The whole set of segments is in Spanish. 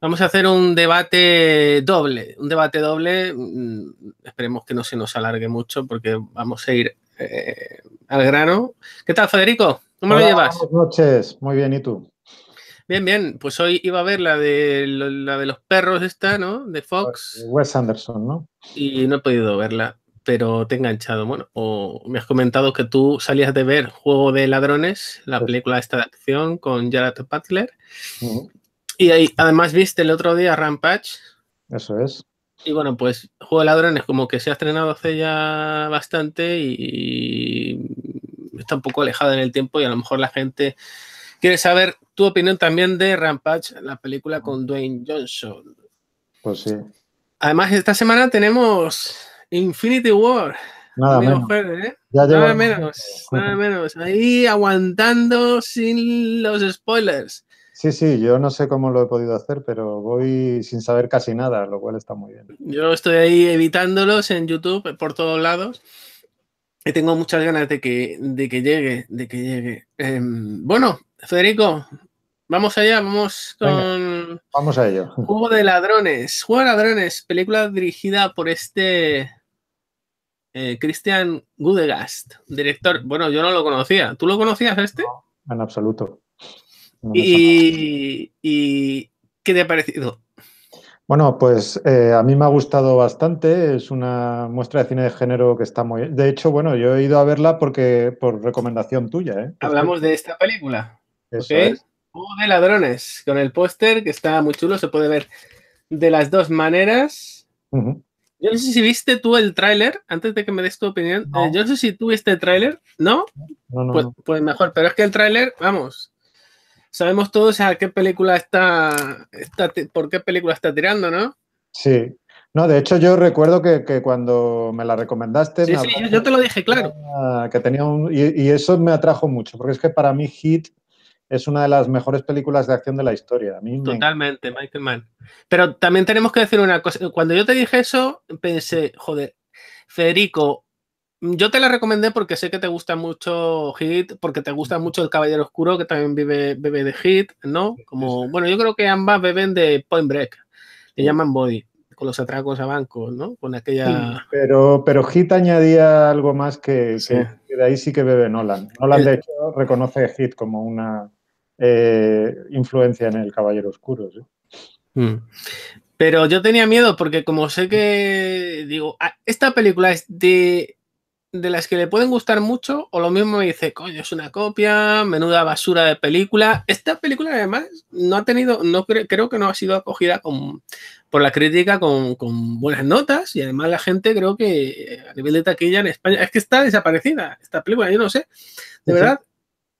Vamos a hacer un debate doble, un debate doble, mm, esperemos que no se nos alargue mucho porque vamos a ir eh, al grano. ¿Qué tal, Federico? ¿Cómo lo llevas? Buenas noches, muy bien, ¿y tú? Bien, bien, pues hoy iba a ver la de, la de los perros esta, ¿no? De Fox. Wes Anderson, ¿no? Y no he podido verla, pero te he enganchado. Bueno, o me has comentado que tú salías de ver Juego de Ladrones, la película de esta acción con Jared Butler. Y además viste el otro día Rampage. Eso es. Y bueno, pues Juego de Ladrones como que se ha estrenado hace ya bastante y está un poco alejado en el tiempo y a lo mejor la gente quiere saber tu opinión también de Rampage, la película con Dwayne Johnson. Pues sí. Además, esta semana tenemos Infinity War. Nada menos. ¿eh? menos, nada menos. Ahí aguantando sin los spoilers. Sí, sí, yo no sé cómo lo he podido hacer, pero voy sin saber casi nada, lo cual está muy bien. Yo estoy ahí evitándolos en YouTube por todos lados y tengo muchas ganas de que, de que llegue, de que llegue. Em, bueno, Federico, vamos allá, vamos con... vamos a ello. Juego de ladrones, Juego de ladrones, película dirigida por este eh, Christian Gudegast, director, bueno, yo no lo conocía, ¿tú lo conocías este? en absoluto. Y, qué te ha parecido? Bueno, pues eh, a mí me ha gustado bastante. Es una muestra de cine de género que está muy. De hecho, bueno, yo he ido a verla porque por recomendación tuya. ¿eh? Pues Hablamos de esta película. de ladrones, con el póster que está muy chulo, se puede ver de las dos maneras. Yo no sé si viste tú el tráiler, antes de que me des tu opinión. Eh, yo no sé si tú viste el tráiler, ¿no? pues, pues, mejor, pero es que el tráiler, vamos, sabemos todos a qué película está, por qué película está tirando, ¿no? Sí. No, de hecho yo recuerdo que, cuando me la recomendaste... Sí, sí, yo, te lo dije, claro. Ah, que tenía y, eso me atrajo mucho, porque es que para mí Hit es una de las mejores películas de acción de la historia. A mí Totalmente, Michael Mann. Pero también tenemos que decir una cosa. Cuando yo te dije eso, pensé, joder, Federico Mm, yo te la recomendé porque sé que te gusta mucho Hit, porque te gusta mucho El Caballero Oscuro, que también vive, bebe de Hit, ¿no? Como, bueno, yo creo que ambas beben de Point Break, le llaman Body, con los atracos a bancos, ¿no? Con aquella. Pero, pero Hit añadía algo más que, de ahí sí que bebe Nolan. Nolan, de eh. hecho, reconoce Hit como una eh, influencia en El Caballero Oscuro, mm. Pero yo tenía miedo porque como sé que, digo, esta película es de de las que le pueden gustar mucho, o lo mismo me dice, coño, es una copia, menuda basura de película. Esta película, además, no ha tenido, no creo que no ha sido acogida con, por la crítica con, buenas notas, y además la gente creo que eh, a nivel de taquilla en España, es que está desaparecida esta película, yo no sé. De verdad,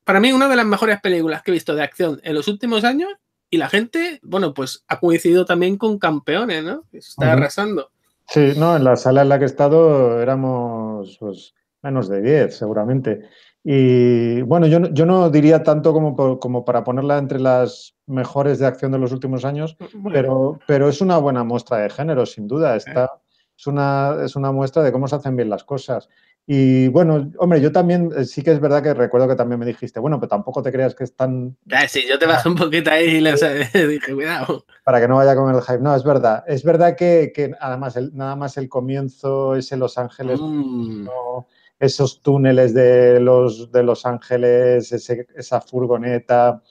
para mí, una de las mejores películas que he visto de acción en los últimos años, y la gente, bueno, pues ha coincidido también con campeones, ¿no? está arrasando. Sí, no, en la sala en la que he estado éramos pues, menos de 10, seguramente. Y bueno, yo, yo no diría tanto como, como para ponerla entre las mejores de acción de los últimos años, mm, pero, pero es una buena muestra de género, sin duda. Está, es, una, es una muestra de cómo se hacen bien las cosas. Y bueno, hombre, yo también eh, sí que es verdad que recuerdo que también me dijiste, bueno, pero tampoco te creas que es tan. sí, yo te bajé un poquito ahí y le dije, cuidado. Para que no vaya con el hype. No, es verdad. Es verdad que, además el, nada más el comienzo, ese Los Ángeles, mm esos túneles de los, de los Ángeles, esa furgoneta,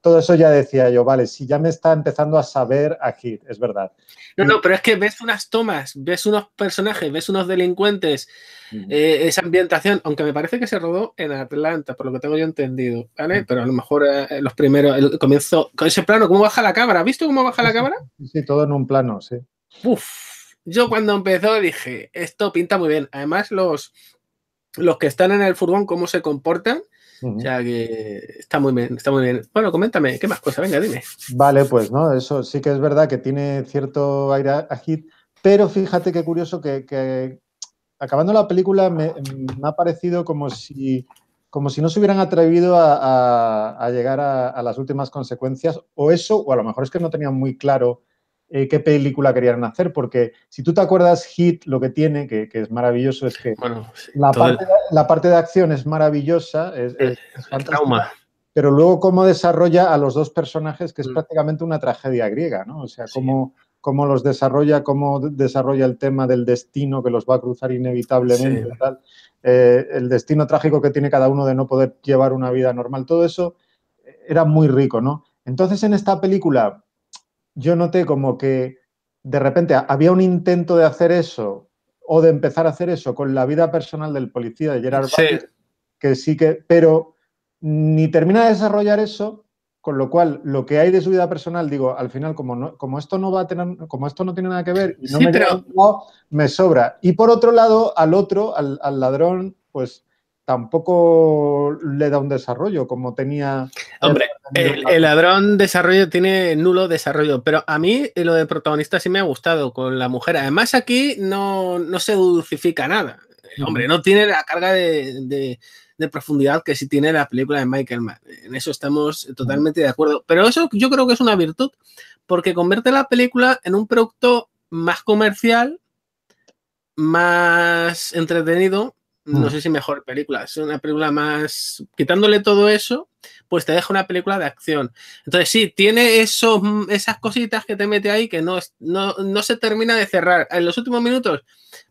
todo eso ya decía yo, vale, si ya me está empezando a saber aquí, es verdad. No, no, pero es que ves unas tomas, ves unos personajes, ves unos delincuentes, eh, esa ambientación, aunque me parece que se rodó en Atlanta, por lo que tengo yo entendido, ¿vale? Pero a lo mejor eh, los primeros, el comienzo, con ese plano, ¿cómo baja la cámara? ¿Has visto cómo baja la cámara? Sí, sí todo en un plano, sí. Uf, yo cuando empezó dije, esto pinta muy bien. Además, los, los que están en el furgón, cómo se comportan. O sea que está muy bien, está muy bien. Bueno, coméntame, ¿qué más cosas? Pues, venga, dime. Vale, pues no, eso sí que es verdad que tiene cierto aire a hit, pero fíjate qué curioso que, acabando la película me, ha parecido como si, como si no se hubieran atrevido a, llegar a, a, las últimas consecuencias, o eso, o a lo mejor es que no tenían muy claro eh, qué película querían hacer, porque si tú te acuerdas, Hit lo que tiene, que, es maravilloso, es que la, parte, de acción es maravillosa, es, eh, trauma. Pero luego cómo desarrolla a los dos personajes, que es mm. prácticamente una tragedia griega, ¿no? O sea, cómo, los desarrolla, cómo desarrolla el tema del destino que los va a cruzar inevitablemente, eh, el destino trágico que tiene cada uno de no poder llevar una vida normal, todo eso era muy rico, ¿no? Entonces en esta película yo noté como que de repente había un intento de hacer eso o de empezar a hacer eso con la vida personal del policía de Gerard sí. que sí que, pero ni termina de desarrollar eso, con lo cual lo que hay de su vida personal, digo, al final como como esto no va a tener, como esto no tiene nada que ver me, me sobra. Y por otro lado, al otro, al ladrón, pues tampoco le da un desarrollo como tenía. Hombre, el, ladrón desarrollo tiene nulo desarrollo, pero a mí lo de protagonista sí me ha gustado con la mujer. Además, aquí no, no se dulcifica nada. Hombre, no tiene la carga de, profundidad que sí tiene la película de Michael Mann. En eso estamos totalmente de acuerdo. Pero eso yo creo que es una virtud, porque convierte la película en un producto más comercial, más entretenido, no mm. sé si mejor película, es una película más, quitándole todo eso, pues te deja una película de acción. Entonces sí, tiene eso mm, esas cositas que te mete ahí que no, no, no se termina de cerrar en los últimos minutos,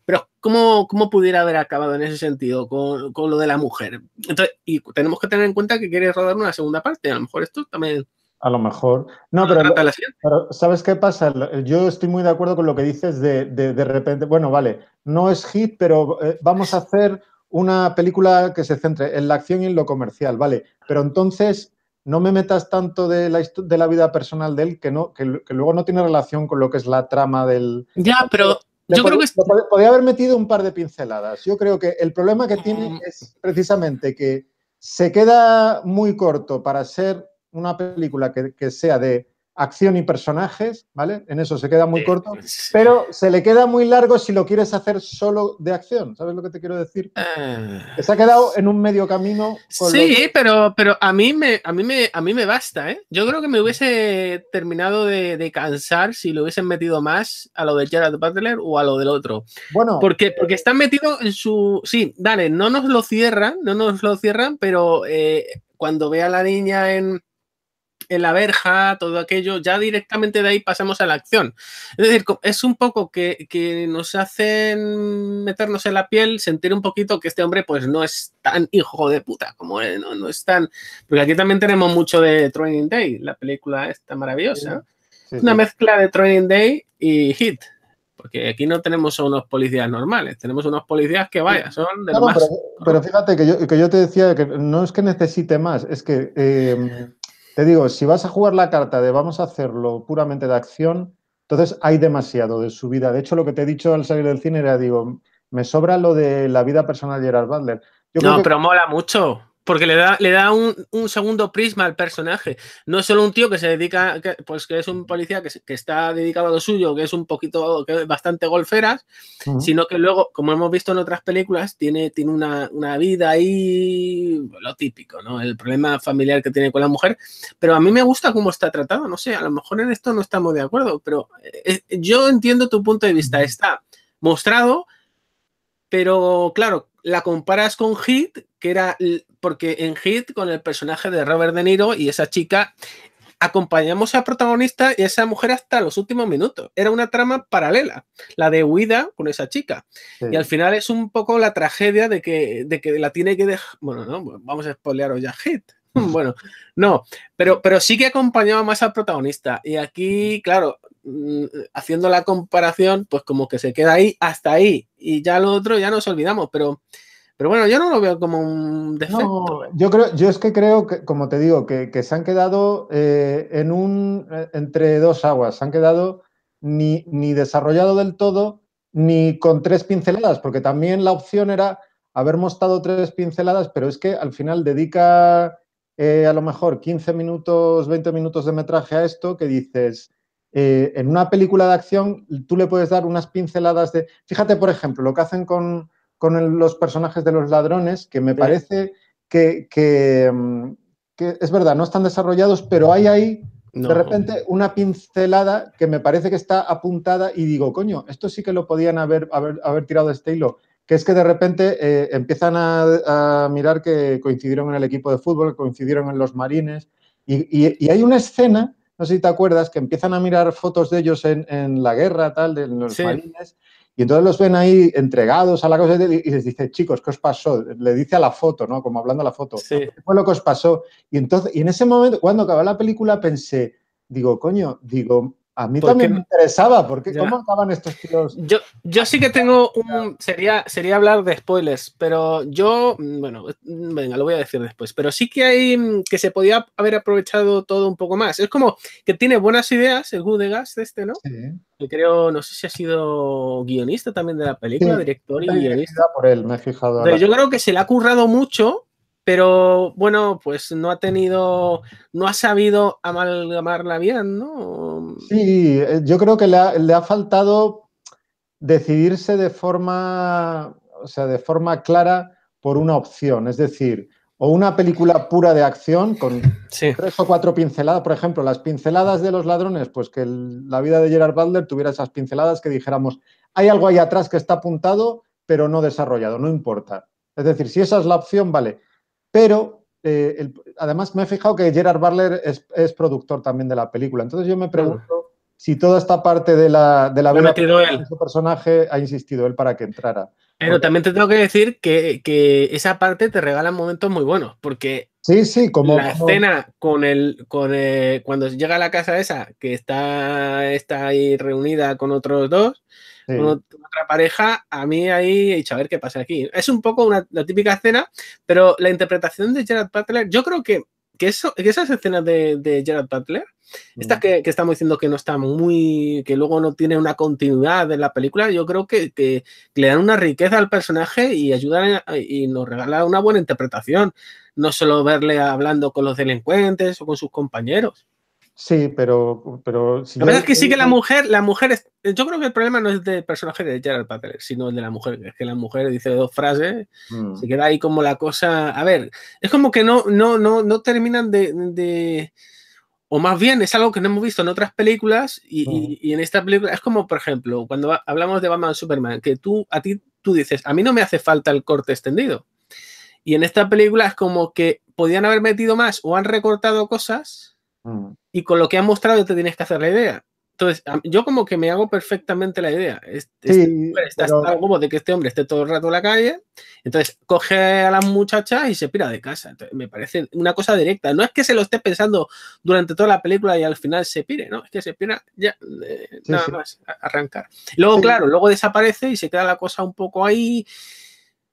pero ¿cómo, cómo pudiera haber acabado en ese sentido con, con, lo de la mujer? Entonces, y tenemos que tener en cuenta que quieres rodar una segunda parte, a lo mejor esto también a lo mejor. No, pero, ¿sabes qué pasa? Eh, yo estoy muy de acuerdo con lo que dices de, repente, bueno, vale, no es hit, pero eh, vamos a hacer una película que se centre en la acción y en lo comercial, vale, pero entonces no me metas tanto de la, de la vida personal de él que, no, luego no tiene relación con lo que es la trama del... Ya, pero yo creo que... podría haber metido un par de pinceladas. Yo creo que el problema que tiene mm. es precisamente que se queda muy corto para ser una película que, sea de acción y personajes, ¿vale? En eso se queda muy corto, pero se le queda muy largo si lo quieres hacer solo de acción, ¿sabes lo que te quiero decir? Ah. se ha quedado en un medio camino. sí, pero, pero a, mí me, a, mí me, basta, ¿eh? Yo creo que me hubiese terminado de, cansar si lo hubiesen metido más a lo de Gerard Butler o a lo del otro. Bueno. Porque, porque están metidos en su... Sí, dale, no nos lo cierran, no nos lo cierran, pero eh, cuando ve a la niña en en la verja, todo aquello, ya directamente de ahí pasamos a la acción. Es decir, es un poco que, nos hacen meternos en la piel, sentir un poquito que este hombre pues no es tan hijo de puta como él, no, es tan... Porque aquí también tenemos mucho de Training Day, la película está maravillosa. Una mezcla de Training Day y Hit. Porque aquí no tenemos a unos policías normales, tenemos unos policías que vaya, son de más. Pero, fíjate que yo, te decía que no es que necesite más, es que... Eh, te digo, si vas a jugar la carta de vamos a hacerlo puramente de acción, entonces hay demasiado de su vida. De hecho, lo que te he dicho al salir del cine era, digo, me sobra lo de la vida personal de Gerard Butler. Yo no, pero mola mucho. Porque le da, le da un, segundo prisma al personaje. No es solo un tío que se dedica, pues que es un policía que, está dedicado a lo suyo, que es un poquito, que es bastante golferas, sino que luego, como hemos visto en otras películas, tiene, tiene una, vida ahí, lo típico, ¿no? El problema familiar que tiene con la mujer. Pero a mí me gusta cómo está tratado, no sé, a lo mejor en esto no estamos de acuerdo, pero eh, yo entiendo tu punto de vista. Está mostrado, pero claro, la comparas con Hit, que era porque en Hit con el personaje de Robert De Niro y esa chica acompañamos al protagonista y a esa mujer hasta los últimos minutos. Era una trama paralela, la de huida con esa chica. Y al final es un poco la tragedia de que, de que la tiene que dejar. Bueno, no, vamos a hoy ya Hit. bueno, no, pero, pero sí que acompañaba más al protagonista. Y aquí, claro, mm, haciendo la comparación, pues como que se queda ahí hasta ahí. Y ya lo otro ya nos olvidamos, pero... Pero bueno, yo no lo veo como un defecto. No, yo creo, yo es que creo que, como te digo, que, se han quedado eh, en un eh, entre dos aguas, se han quedado ni, ni desarrollado del todo, ni con tres pinceladas, porque también la opción era haber mostrado tres pinceladas, pero es que al final dedica eh, a lo mejor 15 minutos, 20 minutos de metraje a esto que dices, eh, en una película de acción tú le puedes dar unas pinceladas de... Fíjate, por ejemplo, lo que hacen con, con los personajes de los ladrones, que me parece que, mm, que, es verdad, no están desarrollados, pero hay ahí... De repente una pincelada que me parece que está apuntada y digo, coño, esto sí que lo podían haber, haber, haber tirado de este hilo que es que de repente eh, empiezan a, mirar que coincidieron en el equipo de fútbol, que coincidieron en los marines, y, y, hay una escena, no sé si te acuerdas, que empiezan a mirar fotos de ellos en, en la guerra, tal, de los marines, y entonces los ven ahí entregados a la cosa y les dice, chicos, ¿qué os pasó? Le dice a la foto, ¿no? Como hablando a la foto. ¿Qué fue lo que os pasó? Y entonces, y en ese momento, cuando acabó la película, pensé, digo, coño, digo, a mí también me interesaba, porque ¿cómo estaban estos tiros Yo, yo sí que tengo un... Sería, sería hablar de spoilers, pero yo, mm, bueno, mm, venga, lo voy a decir después, pero sí que hay mm, que se podía haber aprovechado todo un poco más. Es como que tiene buenas ideas el de este, ¿no? Sí. Que creo, no sé si ha sido guionista también de la película, director y guionista. Por él, me he fijado. Pero yo creo que se le ha currado mucho pero bueno, pues no ha tenido, no ha sabido amalgamarla bien, ¿no? Sí, eh, yo creo que le ha, faltado decidirse de forma, o sea, de forma clara por una opción, es decir, o una película pura de acción con tres o cuatro pinceladas, por ejemplo, las pinceladas de los ladrones, pues que la vida de Gerard Butler tuviera esas pinceladas que dijéramos, hay algo ahí atrás que está apuntado, pero no desarrollado, no importa. Es decir, si esa es la opción, vale. Pero eh, además me he fijado que Gerard Butler es, productor también de la película. Entonces yo me pregunto si toda esta parte de la, de vida de su personaje ha insistido él para que entrara. Pero también te tengo que decir que, esa parte te regala momentos muy buenos, porque Sí, sí, como. La escena con el. Con eh, cuando llega a la casa esa, que está, está ahí reunida con otros dos, con otra pareja, a mí ahí he dicho, a ver qué pasa aquí. Es un poco una, la típica escena, pero la interpretación de Gerard Butler, yo creo que, eso, esas escenas de, Gerard Butler, estas mm. que, estamos diciendo que no están muy, que luego no tiene una continuidad en la película, yo creo que, le dan una riqueza al personaje y ayudan y nos regala una buena interpretación, no solo verle hablando con los delincuentes o con sus compañeros. Sí, pero, pero la verdad es que sí que la eh, mujer, la mujer yo creo que el problema no es del personaje de Gerald Butler, sino el de la mujer, es que la mujer dice dos frases, mm. se queda ahí como la cosa, a ver, es como que no, no, no, no terminan de, o más bien es algo que no hemos visto en otras películas y, mm. en esta película es como, por ejemplo, cuando hablamos de Batman Superman, que tú a ti tú dices, a mí no me hace falta el corte extendido. Y en esta película es como que podían haber metido más o han recortado cosas mm y con lo que han mostrado te tienes que hacer la idea. Entonces, yo como que me hago perfectamente la idea. Este, está, algo como de que este hombre esté todo el rato en la calle, entonces coge a las muchachas y se pira de casa. me parece una cosa directa. No es que se lo esté pensando durante toda la película y al final se pire, ¿no? Es que se pira ya, eh, nada más, arrancar. Luego, claro, luego desaparece y se queda la cosa un poco ahí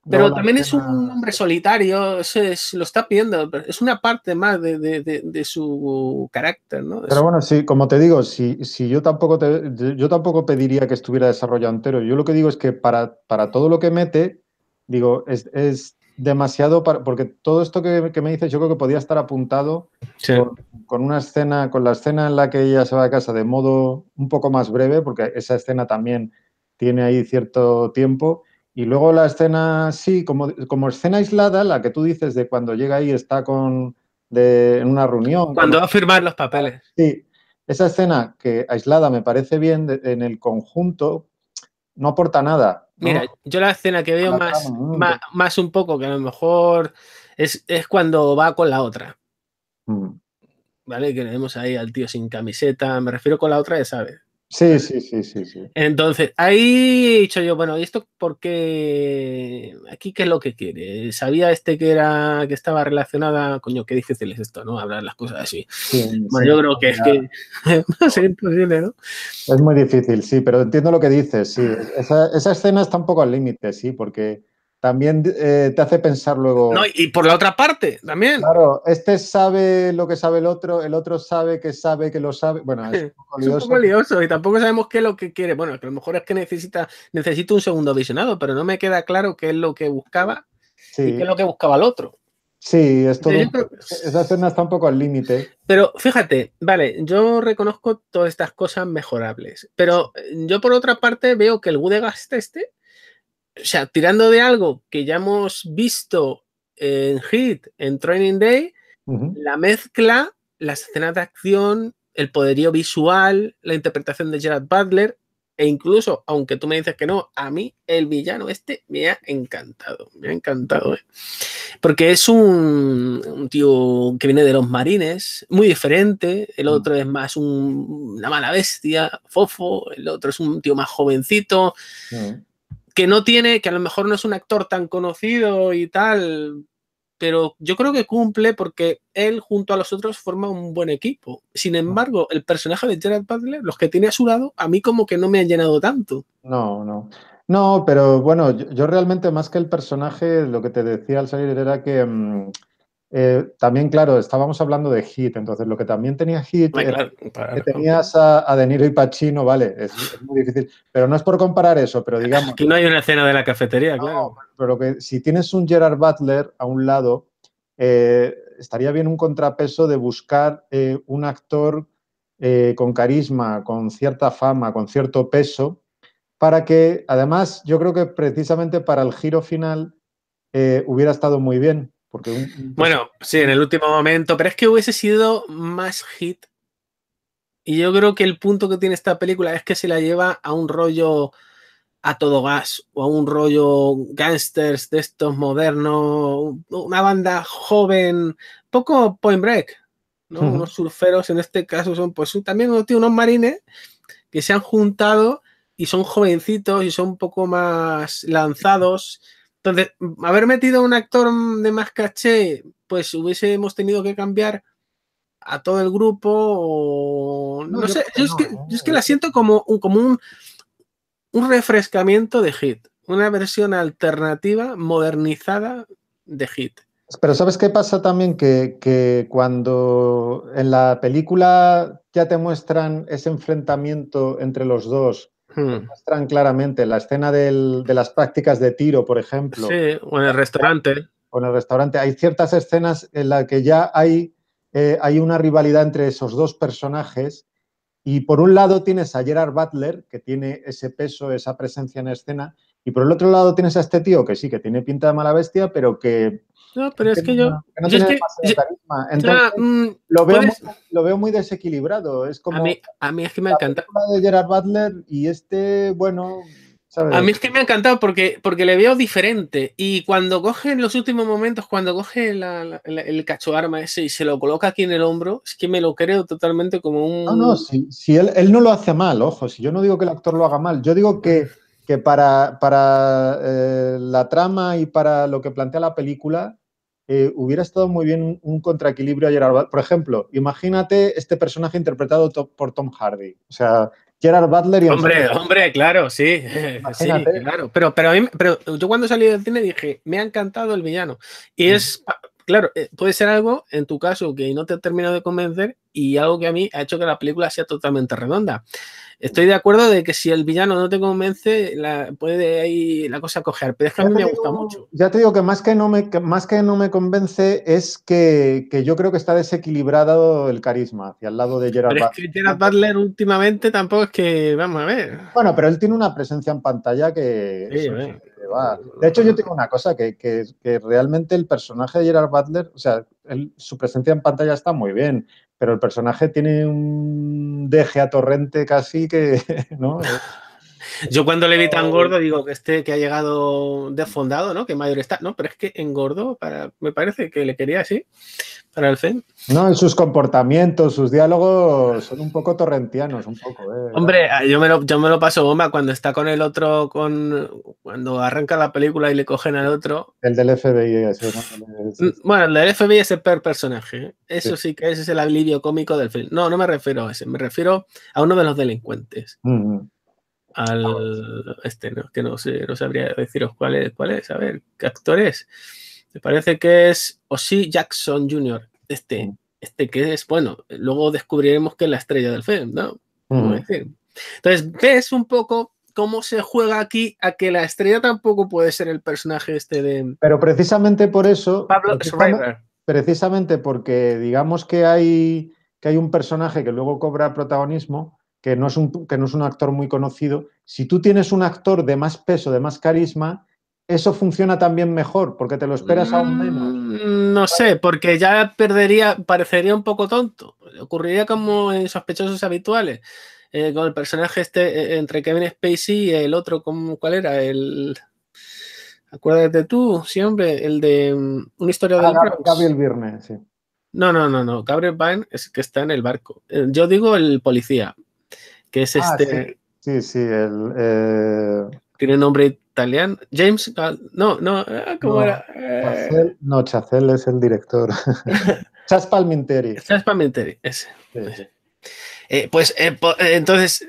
pero también es un hombre solitario, se, lo está pidiendo, es una parte más de, su carácter, ¿no? Pero bueno, sí, como te digo, si, si yo tampoco te, yo tampoco pediría que estuviera desarrollado entero. Yo lo que digo es que para, para todo lo que mete, digo, es, demasiado porque todo esto que, me dices, yo creo que podía estar apuntado con, una escena, con la escena en la que ella se va a casa de modo un poco más breve, porque esa escena también tiene ahí cierto tiempo y luego la escena, sí, como, escena aislada, la que tú dices de cuando llega ahí está con de, en una reunión. Cuando va a firmar los papeles. Sí, esa escena que aislada me parece bien en el conjunto no aporta nada. Mira, yo la escena que veo más, más, un poco, que a lo mejor es, cuando va con la otra. Mm. ¿Vale? Que vemos ahí al tío sin camiseta. Me refiero con la otra, ya sabes. Sí, sí, sí, sí, Entonces, ahí he dicho yo, bueno, ¿y esto por qué? ¿Aquí qué es lo que quiere? Sabía este que era, que estaba relacionada, coño, qué difícil es esto, ¿no? Hablar las cosas así. bueno, yo creo que es que es imposible, ¿no? Es muy difícil, sí, pero entiendo lo que dices, sí. Esa, esa escena está un poco al límite, sí, porque también eh, te hace pensar luego. No, y por la otra parte también. Claro, este sabe lo que sabe el otro, el otro sabe que sabe que lo sabe. Bueno, es un poco lioso. es un poco y tampoco sabemos qué es lo que quiere. Bueno, que a lo mejor es que necesita, necesito un segundo visionado, pero no me queda claro qué es lo que buscaba y qué es lo que buscaba el otro. Sí, es todo. Esa escena está un poco al límite. Pero fíjate, vale, yo reconozco todas estas cosas mejorables, pero yo por otra parte veo que el Woodegas este o sea, tirando de algo que ya hemos visto en Hit, en Training Day, la mezcla, las escenas de acción, el poderío visual, la interpretación de Gerard Butler, e incluso, aunque tú me dices que no, a mí el villano este me ha encantado, me ha encantado, ¿eh? porque es un, tío que viene de los marines, muy diferente, el mm. otro es más una mala bestia, fofo, el otro es un tío más jovencito. Mm que no tiene, que a lo mejor no es un actor tan conocido y tal, pero yo creo que cumple porque él junto a los otros forma un buen equipo. Sin embargo, el personaje de Gerard Butler, los que tiene a su lado, a mí como que no me han llenado tanto. No, no. No, pero bueno, yo, realmente más que el personaje, lo que te decía al salir era que... Mm, eh, también, claro, estábamos hablando de Hit, entonces lo que también tenía Hit que tenías a, a, y Pacino, vale, es, muy difícil, pero no es por comparar eso, pero digamos... Aquí no hay una escena de la cafetería, claro. Pero que si tienes un Gerard Butler a un lado, eh, estaría bien un contrapeso de buscar eh, un actor con carisma, con cierta fama, con cierto peso, para que, además, yo creo que precisamente para el giro final hubiera estado muy bien, bueno, sí, en el último momento, pero es que hubiese sido más hit. Y yo creo que el punto que tiene esta película es que se la lleva a un rollo a todo gas o a un rollo gangsters de estos modernos, una banda joven, poco point break, ¿no? Unos surferos, en este caso son pues también unos marines que se han juntado y son jovencitos y son un poco más lanzados entonces, mm, haber metido a un actor mm, de más caché, pues hubiésemos tenido que cambiar a todo el grupo no, sé, ¿eh? yo, es, que, la siento como, un, común un, refrescamiento de Hit, una versión alternativa, modernizada de Hit. Pero ¿sabes qué pasa también? Que, que, cuando en la película ya te muestran ese enfrentamiento entre los dos Hmm. Muestran claramente la escena de las prácticas de tiro, por ejemplo. Sí, o en el restaurante. O en el restaurante. Hay ciertas escenas en las que ya hay, eh, hay una rivalidad entre esos dos personajes. Y por un lado tienes a Gerard Butler, que tiene ese peso, esa presencia en escena, y por el otro lado tienes a este tío que sí, que tiene pinta de mala bestia, pero que... No, pero es que yo... lo, veo muy, lo, veo muy, desequilibrado. Es como... A mí, es que me ha encantado de Gerard Butler y este, bueno... A mí es que me ha encantado porque, porque le veo diferente. Y cuando coge en los últimos momentos, cuando coge el cacho arma ese y se lo coloca aquí en el hombro, es que me lo creo totalmente como un. No, no, si, él, él no lo hace mal, ojo, si yo no digo que el actor lo haga mal, yo digo que que para, para eh, la trama y para lo que plantea la película eh, hubiera estado muy bien un, contraequilibrio a Gerard Butler. Por ejemplo, imagínate este personaje interpretado por Tom Hardy. O sea, Gerard Butler y... Hombre, hombre, claro, sí. Pero, pero, pero yo cuando salí del cine dije, me ha encantado el villano. Y mm. es, claro, eh, puede ser algo, en tu caso, que no te ha terminado de convencer y algo que a mí ha hecho que la película sea totalmente redonda. Estoy de acuerdo de que si el villano no te convence, la, puede ahí la cosa coger, pero es que a mí me gusta mucho. Ya te digo que más que no me, más que no me convence es que, yo creo que está desequilibrado el carisma hacia el lado de Gerard Butler. Pero es que Gerard Butler últimamente tampoco es que, vamos a ver. Bueno, pero él tiene una presencia en pantalla que... Sí, De hecho, yo tengo una cosa, que, realmente el personaje de Gerard Butler, o sea, su presencia en pantalla está muy bien, pero el personaje tiene un deje a torrente casi que, ¿no? Yo cuando le vi tan gordo digo que este que ha llegado desfondado, ¿no? Que mayor está. No, pero es que engordo, para, me parece que le quería así para el film. No, en sus comportamientos, sus diálogos son un poco torrentianos, un poco. Eh, Hombre, yo me, lo, yo me lo paso bomba cuando está con el otro, con cuando arranca la película y le cogen al otro. El del FBI, eso, mm, Bueno, el del FBI es el peor personaje. ¿eh? Eso sí. que ese es el alivio cómico del film. No, no me refiero a ese, me refiero a uno de los delincuentes. Mm, mm al este, que no, sé, no sabría deciros cuál es, cuál es, a ver, ¿qué actor es? Me parece que es Osi Jackson Jr., este, mm. este que es, bueno, luego descubriremos que es la estrella del film, ¿no? Mm. Entonces, ves un poco cómo se juega aquí a que la estrella tampoco puede ser el personaje este de... Pero precisamente por eso... Pablo precisamente, precisamente porque digamos que hay, que hay un personaje que luego cobra protagonismo, que no, es un, no es un actor muy conocido, si tú tienes un actor de más peso, de más carisma, eso funciona también mejor, porque te lo esperas aún menos. Mm, no sé, porque ya perdería, parecería un poco tonto. Ocurriría como en sospechosos habituales, eh, con el personaje este eh, entre Kevin Spacey y el otro, ¿cuál era? El. Acuérdate tú, siempre, el de mm, una historia ah, Gabriel sí. No, no, no, no. Gabriel Byrne es que está en el barco. Eh, yo digo el policía que es ah, este... Sí, sí, el... Eh, tiene nombre italiano. James... Ah, no, no, ah, ¿cómo era? no, Chacel es el director. Chas Palminteri. Chas Palminteri, ese. Eh, pues eh, entonces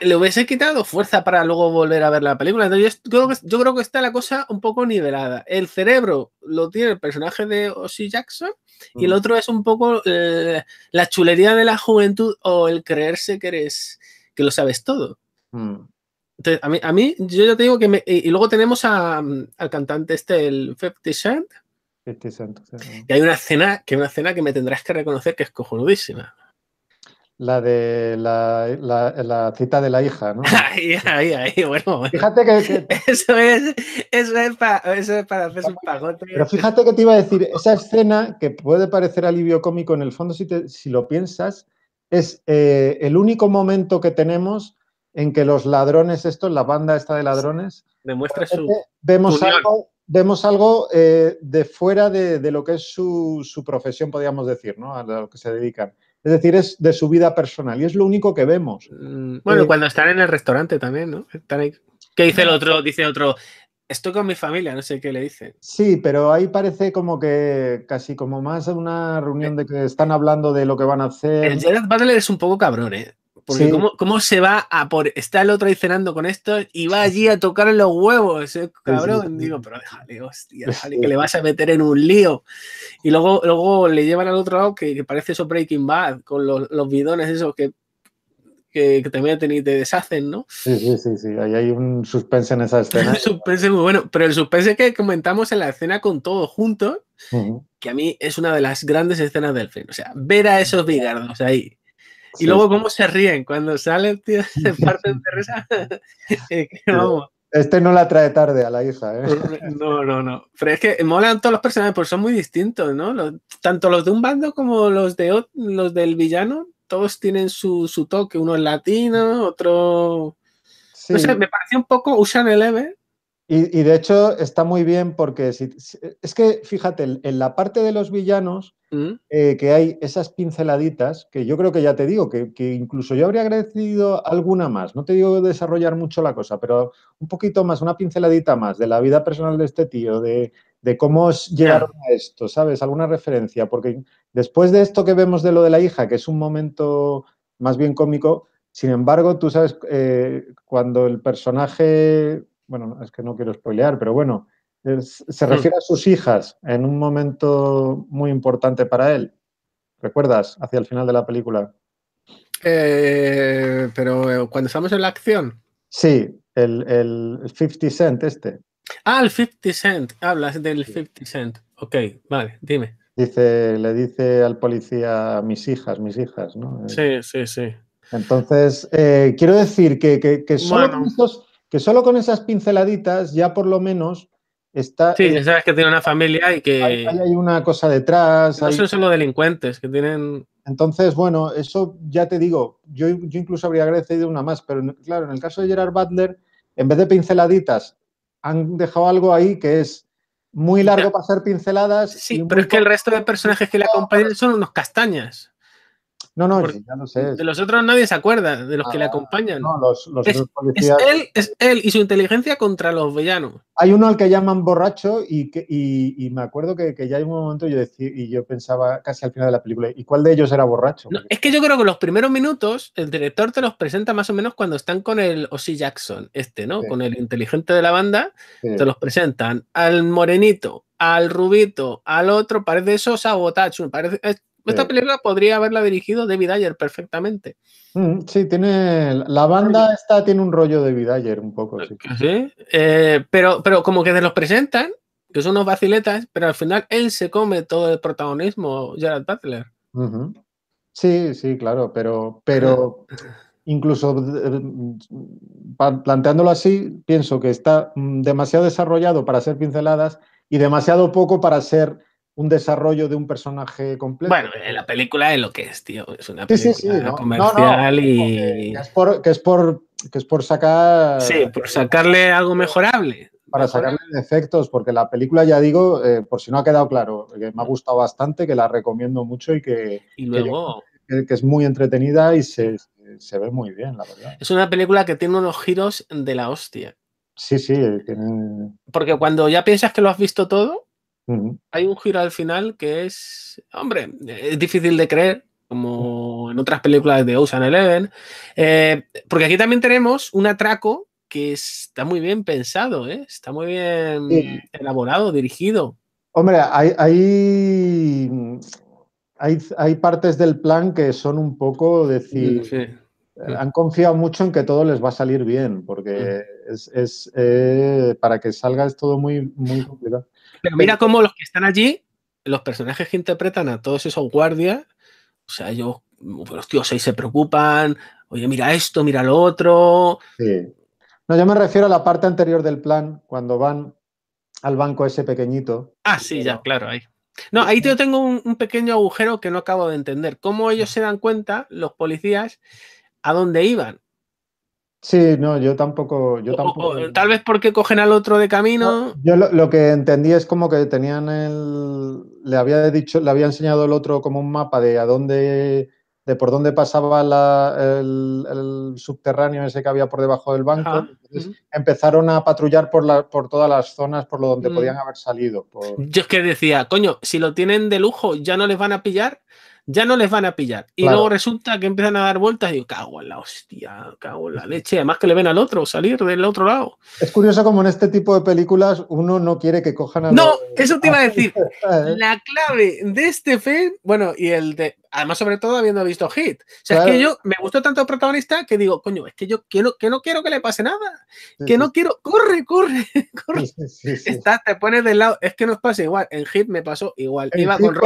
le hubiese quitado fuerza para luego volver a ver la película. yo, creo que, está la cosa un poco nivelada. El cerebro lo tiene el personaje de Ossie Jackson y el otro es un poco eh, la chulería de la juventud o el creerse que eres, que lo sabes todo. Mm. a mí, yo ya te digo que y, luego tenemos mm, al cantante este, el 50 Cent. 50 Y hay una escena, que una escena que me tendrás que reconocer que es cojonudísima la de la, cita de la hija, ¿no? Ahí, ahí, ahí, bueno. Fíjate que, Eso, es, eso, es eso es para hacer un pagote. Pero fíjate que te iba a decir, esa escena que puede parecer alivio cómico, en el fondo, si, lo piensas, es eh, el único momento que tenemos en que los ladrones, esto, la banda esta de ladrones, demuestra Vemos algo, vemos algo eh, de fuera de, lo que es su, su profesión, podríamos decir, ¿no? A lo que se dedican es decir, es de su vida personal y es lo único que vemos. Mm, bueno, eh, cuando están en el restaurante también, ¿no? Están ¿Qué dice el otro? Dice otro, estoy con mi familia, no sé qué le dice. Sí, pero ahí parece como que casi como más una reunión eh. de que están hablando de lo que van a hacer. El Jared Butler es un poco cabrón, ¿eh? Porque cómo, se va a por. Está el otro ahí con esto y va allí a tocar los huevos, cabrón. Digo, pero déjale, hostia, déjale que le vas a meter en un lío. Y luego, luego le llevan al otro lado que, parece eso Breaking Bad, con los, bidones esos que, que, te y te deshacen, ¿no? Sí, sí, sí, sí. Ahí hay un suspense en esa escena. un suspense muy bueno. Pero el suspense que comentamos en la escena con todos juntos, que a mí es una de las grandes escenas del film. O sea, ver a esos bigardos ahí y luego cómo se ríen cuando el tío, se parte de risa. Eh, este no la trae tarde a la hija, ¿eh? Eh, ¿eh? No, no, no. Pero es que molan todos los personajes, porque son muy distintos, ¿no? tanto los de un bando como los, de, los del villano, todos tienen su, toque. Uno es latino, otro... No sé, me pareció un poco Usan eh. Y, de hecho está muy bien porque si, es que, fíjate, en la parte de los villanos, mm. eh, que hay esas pinceladitas, que yo creo que ya te digo, que, incluso yo habría agradecido alguna más, no te digo desarrollar mucho la cosa, pero un poquito más, una pinceladita más de la vida personal de este tío, de, cómo llegaron a esto, ¿sabes? Alguna referencia, porque después de esto que vemos de lo de la hija, que es un momento más bien cómico, sin embargo, tú sabes, eh, cuando el personaje bueno, es que no quiero spoilear, pero bueno, se mm. refiere a sus hijas en un momento muy importante para él. ¿Recuerdas? Hacia el final de la película. Eh, pero eh, cuando estamos en la acción. Sí, el, 50 Cent este. Ah, el 50 Cent. Hablas del 50 Cent. Ok, vale, dime. Dice, le dice al policía mis hijas, mis hijas, ¿no? Sí, sí, sí. Entonces, eh, quiero decir que, son que solo con esas pinceladitas ya por lo menos está... Sí, ya sabes que tiene una familia y que... Hay, una cosa detrás. No son solo delincuentes, que tienen... Entonces, bueno, eso ya te digo, yo, incluso habría agradecido una más, pero claro, en el caso de Gerard Butler, en vez de pinceladitas, han dejado algo ahí que es muy largo para ser pinceladas. Sí, pero es que el resto de personajes que le acompañan son unos castañas. No, no, ya no sé. De los otros nadie se acuerda, de los que le ah, acompañan. No, los, es, policías... él, es él y su inteligencia contra los villanos. Hay uno al que llaman borracho y, que, me acuerdo que, ya hay un momento yo y yo pensaba casi al final de la película, ¿y cuál de ellos era borracho? es que yo creo que los primeros minutos el director te los presenta más o menos cuando están con el Ossie Jackson, este, ¿no? Con el inteligente de la banda, te los presentan al morenito, al rubito, al otro, parece eso sabotaje, parece, esta eh, película podría haberla dirigido David Ayer perfectamente. Mm, sí, tiene. La banda esta tiene un rollo de David Ayer un poco. Sí, eh, pero, pero como que se los presentan, que son unos vaciletas, pero al final él se come todo el protagonismo, Gerard Butler. Sí, sí, claro, pero, pero incluso eh, planteándolo así, pienso que está mm, demasiado desarrollado para ser pinceladas y demasiado poco para ser un desarrollo de un personaje completo. Bueno, la película es lo que es, tío. Es una película comercial y. Que es, por, que es, por, sacar. Sí, por sacarle algo mejorable. Para sacarle efectos, porque la película, ya digo, eh, por si no ha quedado claro, que me ha gustado bastante, que la recomiendo mucho y que. luego. Que, es muy entretenida y se, ve muy bien, la verdad. Es una película que tiene unos giros de la hostia. Sí, sí. Porque cuando ya piensas que lo has visto todo, hay un giro al final que es, hombre, es difícil de creer, como en otras películas de Ocean Eleven, eh, porque aquí también tenemos un atraco que está muy bien pensado, ¿eh? está muy bien elaborado, dirigido. Hombre, hay, hay, partes del plan que son un poco decir. Eh, han confiado mucho en que todo les va a salir bien, porque mm. es, para que salga es todo muy, muy complicado. Pero mira cómo los que están allí, los personajes que interpretan a todos esos guardias, o sea, ellos, los tíos ahí se preocupan, oye, mira esto, mira lo otro. Sí. No, yo me refiero a la parte anterior del plan, cuando van al banco ese pequeñito. Ah, sí, ya, claro, ahí. No, ahí yo tengo un, un, pequeño agujero que no acabo de entender. ¿Cómo ellos se dan cuenta, los policías, a dónde iban? Sí, no, yo tampoco. Yo tampoco... tal vez porque cogen al otro de camino. yo lo, que entendí es como que tenían el. Le había dicho, le había enseñado el otro como un mapa de a dónde. de por dónde pasaba el, subterráneo ese que había por debajo del banco. Empezaron a patrullar por, por todas las zonas por lo donde mm. podían haber salido. Yo es que decía, coño, si lo tienen de lujo, ya no les van a pillar ya no les van a pillar. Y luego resulta que empiezan a dar vueltas y digo, cago en la hostia, cago en la leche. Además que le ven al otro salir del otro lado. Es curioso como en este tipo de películas uno no quiere que cojan a... No, eso te iba a decir. Eh. la clave de este film, bueno, y el de... Además, sobre todo habiendo visto Hit. O sea, es que yo me gustó tanto el protagonista que digo, coño, es que yo quiero, que no quiero que le pase nada. que no quiero. Corre, corre, corre. te pones del lado. Es que nos pasa igual. En Hit me pasó igual. Iba con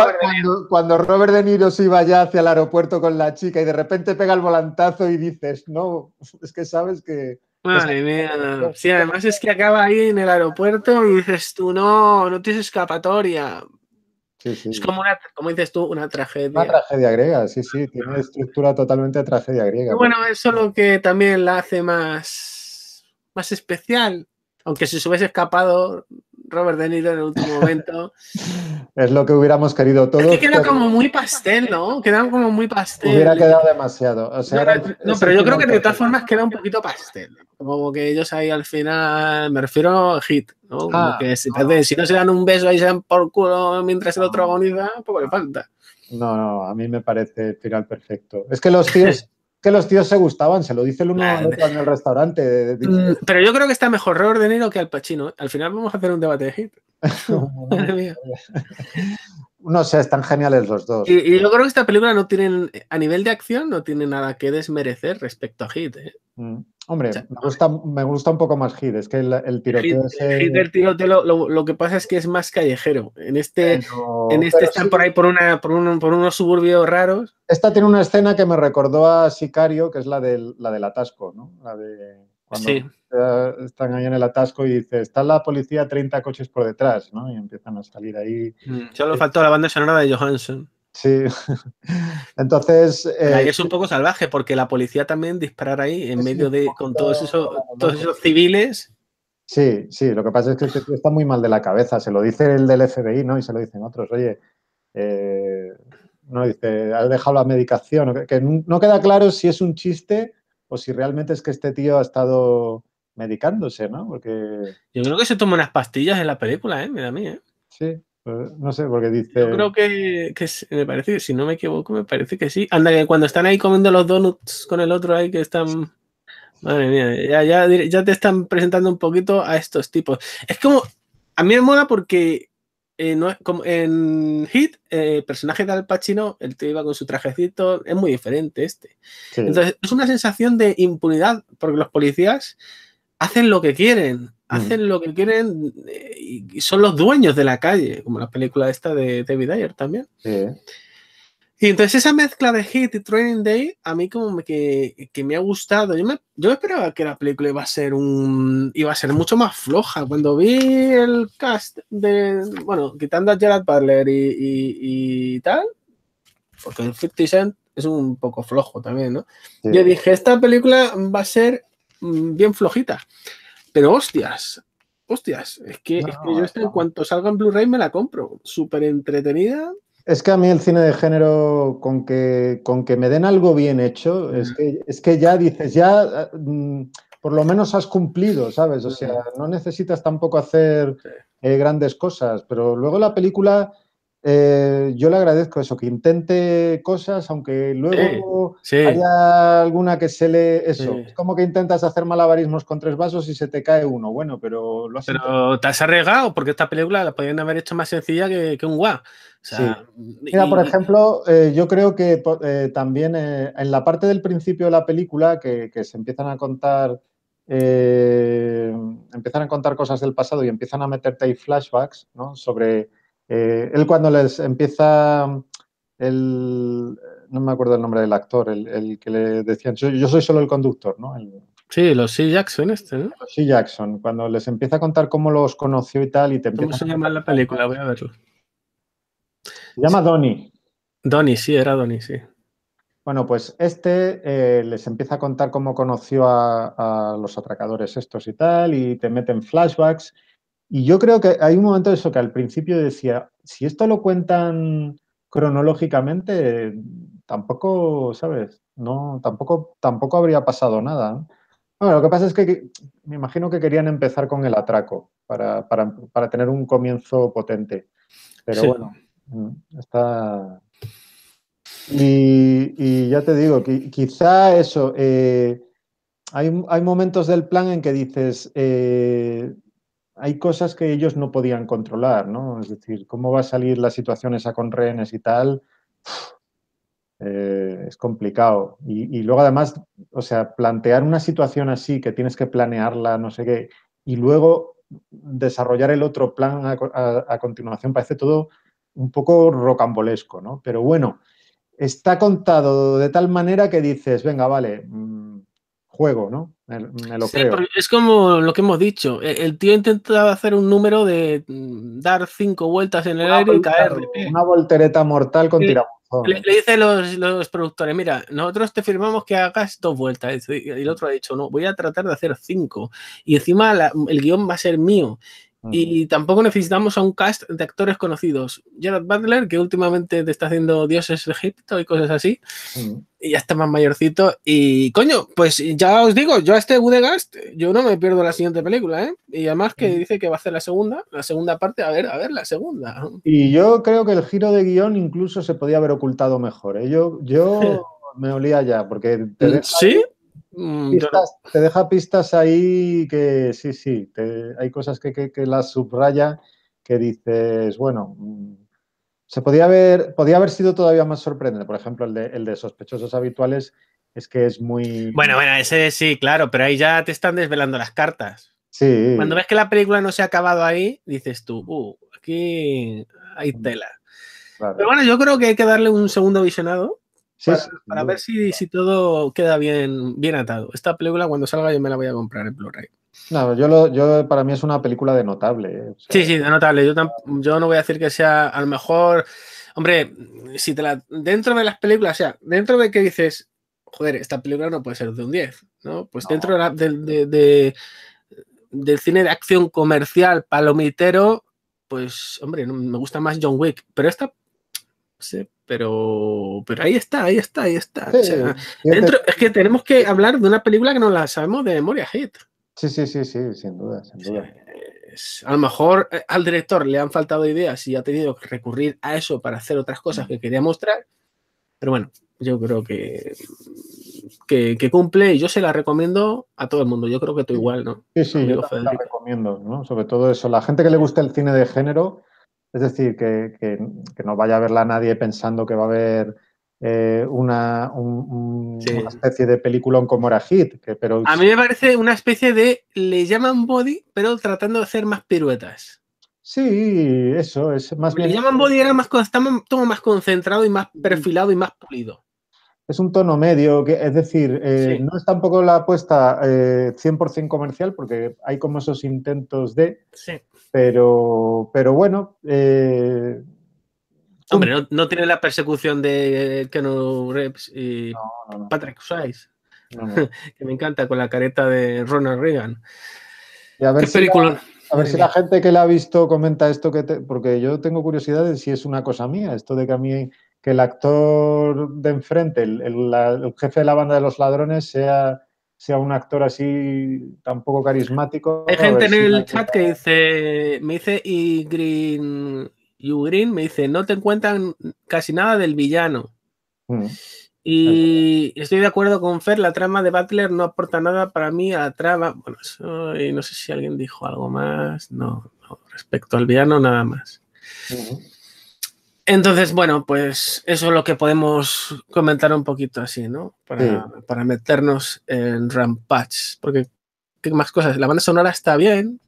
cuando, Robert De Niro se iba ya hacia el aeropuerto con la chica y de repente pega el volantazo y dices, no, es que sabes que. Madre mía, sí, además es que acaba ahí en el aeropuerto y dices tú, no, no tienes escapatoria. Es como una, como dices tú, una tragedia. Una tragedia griega, sí, sí, tiene una estructura totalmente de tragedia griega. Bueno, eso es lo que también la hace más, más especial aunque si se hubiese escapado Robert De Niro en el último momento. es lo que hubiéramos querido todos. Es que queda como muy pastel, ¿no? Queda como muy pastel. Hubiera quedado demasiado. pero yo creo que de todas formas queda un poquito pastel. Como que ellos ahí al final, me refiero a hit, ¿no? Como ah, que si, no. se dan un beso y se dan por culo mientras el otro ah. agoniza, poco pues le falta. No, no, a mí me parece final perfecto. Es que los tíos que los tíos se gustaban, se lo dice el uno ah, en el restaurante. Mm, pero yo creo que está mejor Reordenero que Al pachino ¿eh? Al final vamos a hacer un debate de hit no sé, están geniales los dos. Y, yo creo que esta película no tiene a nivel de acción, no tiene nada que desmerecer respecto a Hit. ¿eh? Mm, hombre, me, gusta, un poco más Hit, es que el, tiroteo el lo, que pasa es que es más callejero. En este, en este están por ahí por, unos suburbios raros. Esta tiene una escena que me recordó a Sicario, que es la del, la del atasco, ¿no? La de sí. Eh, están ahí en el atasco y dice, está la policía 30 coches por detrás, ¿no? Y empiezan a salir ahí. Mm. solo eh, faltó la banda sonora de Johansson. Sí. Entonces. ahí eh, es un poco salvaje, porque la policía también disparar ahí en medio de. con todos esos, todos esos civiles. Sí, sí. Lo que pasa es que este está muy mal de la cabeza. Se lo dice el del FBI, ¿no? Y se lo dicen otros. Oye. no dice, has dejado la medicación. que no queda claro si es un chiste o si realmente es que este tío ha estado medicándose, ¿no? Porque... Yo creo que se toma unas pastillas en la película, ¿eh? Mira a mí, ¿eh? Sí, pues, no sé, porque dice... Yo creo que, me parece si no me equivoco, me parece que sí. Anda, que cuando están ahí comiendo los donuts con el otro ahí que están... Madre mía, ya, ya, ya te están presentando un poquito a estos tipos. Es como... A mí me mola porque eh, como en Hit, eh, el personaje de Al Pacino, el tío iba con su trajecito, es muy diferente este. Entonces, es una sensación de impunidad porque los policías hacen lo que quieren, mm. hacen lo que quieren eh, y son los dueños de la calle, como la película esta de David Ayer también. Sí. Y entonces esa mezcla de Hit y Training Day, a mí como que, que me ha gustado. Yo, me, yo esperaba que la película iba a ser un iba a ser mucho más floja. Cuando vi el cast de, bueno, quitando a Gerard Butler y, tal, porque el 50 Cent es un poco flojo también, ¿no? Yo dije, esta película va a ser mm, bien flojita. Pero hostias, hostias, es que, yo en cuanto salga en Blu-ray me la compro. Súper entretenida, es que a mí el cine de género, con que, con que me den algo bien hecho, es, mm. que, es que ya dices, ya mm, por lo menos has cumplido, ¿sabes? O sea, mm. no necesitas tampoco hacer eh, grandes cosas, pero luego la película eh, yo le agradezco eso, que intente cosas, aunque luego haya alguna que se le... Eso, es como que intentas hacer malabarismos con tres vasos y se te cae uno. Bueno, pero lo has Pero te has arriesgado porque esta película la podrían haber hecho más sencilla que, un guau. Mira, por ejemplo, eh, yo creo que eh, también en la parte del principio de la película, que, que se empiezan a contar... empiezan a contar cosas del pasado y empiezan a meterte ahí flashbacks ¿no? sobre eh, él cuando les empieza el, no me acuerdo el nombre del actor, el, que le decían, yo, soy solo el conductor, ¿no? sí, los C. Jackson este, ¿no? Los C. Jackson, cuando les empieza a contar cómo los conoció y tal y te ¿Cómo se llama la película? Voy a verlo. Se llama Donnie. Donnie, sí, era Donnie, sí. Bueno, pues este eh, les empieza a contar cómo conoció a, a, los atracadores estos y tal, y te meten flashbacks y yo creo que hay un momento de eso que al principio decía, si esto lo cuentan cronológicamente, tampoco, ¿sabes? No, tampoco, tampoco habría pasado nada. Bueno, lo que pasa es que me imagino que querían empezar con el atraco para, tener un comienzo potente. Pero bueno, mm, está. Y, ya te digo, quizá eso. Eh, hay, momentos del plan en que dices, eh, hay cosas que ellos no podían controlar, ¿no? Es decir, cómo va a salir la situación esa con rehenes y tal, eh, es complicado. Y, luego además, o sea, plantear una situación así, que tienes que planearla, no sé qué, y luego desarrollar el otro plan a, continuación, parece todo un poco rocambolesco, ¿no? Pero bueno, está contado de tal manera que dices, venga, vale, mm, ¿no? Es como lo que hemos dicho. E, el, tío intentaba hacer un número de mm, dar cinco vueltas en el aire y caer. Una voltereta mortal con tirabuzón. Le, dicen los, los, productores, mira, nosotros te firmamos que hagas dos vueltas. Y el otro ha dicho, no, voy a tratar de hacer cinco. Y encima el guión va a ser mío. Mm. Y tampoco necesitamos a un cast de actores conocidos. Gerard Butler, que últimamente te está haciendo dioses de Egipto y cosas así. Mm. Y ya está más mayorcito. Y coño, pues ya os digo, yo a este Budegast, yo no me pierdo la siguiente película, ¿eh? Y además que mm. dice que va a hacer la segunda, la segunda parte, a ver, a ver, la segunda. Y yo creo que el giro de guión incluso se podía haber ocultado mejor. ¿eh? Yo, yo me olía ya, porque ¿Sí? Mm, te deja pistas ahí que sí, sí, hay cosas que, que, las subraya que dices, bueno, mm, se podía haber, podía haber sido todavía más sorprendente. Por ejemplo, el de, sospechosos habituales es que es muy... Bueno, bueno, ese sí, claro, pero ahí ya te están desvelando las cartas. Sí. Cuando ves que la película no se ha acabado ahí, dices tú, uh, aquí hay mm, tela. Pero bueno, yo creo que hay que darle un segundo visionado para, ver si, todo queda bien, bien atado. Esta película cuando salga yo me la voy a comprar en Blu-ray. No, yo, lo, para mí es una película de notable. ¿eh? sí, sí, de notable. Ah. Yo, no voy a decir que sea a lo mejor... Hombre, si te la, dentro de las películas, o sea, dentro de que dices, joder, esta película no puede ser de un 10, ¿no? Pues dentro de, del cine de acción comercial palomitero, pues, hombre, me gusta más John Wick, pero esta se pero, pero ahí está, ahí está, ahí está. Es que tenemos que hablar de una película que no la sabemos de memoria, Hit. Sí, sí, sí, sí, sin duda, a lo mejor eh, al director le han faltado ideas y ha tenido que recurrir a eso para hacer otras cosas que quería mostrar, pero bueno, yo creo que, que, cumple y yo se la recomiendo a todo el mundo. Yo creo que tú igual, ¿no? Sí, sí, yo la recomiendo, ¿no? Sobre todo eso, la gente que le gusta el cine de género es decir, que, no vaya a verla nadie pensando que va a haber eh, una, especie de película como era Hit. pero... A mí me parece una especie de, le llaman body, pero tratando de hacer más piruetas. Sí, eso, es más bien... Le llaman body, era más, está más concentrado y más mm. perfilado y más pulido. Es un tono medio, que, es decir, eh, no es tampoco la apuesta 100% eh, comercial, porque hay como esos intentos de... Pero, pero bueno. Eh, Hombre, no, tiene la persecución de eh, Keanu reps y Patrick Swayze, que me encanta con la careta de Ronald Reagan. a ver, si la, a ver si la, gente que la ha visto comenta esto, que porque yo tengo curiosidad de si es una cosa mía, esto de que a mí, que el actor de enfrente, el jefe de la banda de los ladrones, sea sea un actor así tampoco carismático. Hay gente en el chat que dice, me dice y Green, you Green, me dice, no te encuentran casi nada del villano. Mm. Y estoy de acuerdo con Fer, la trama de Butler no aporta nada para mí a la trama. Bueno, y no sé si alguien dijo algo más. No, respecto al villano, nada más. Entonces, bueno, pues eso es lo que podemos comentar un poquito así, ¿no? Para, meternos en Rampage. Porque, ¿qué más cosas? La banda sonora está bien.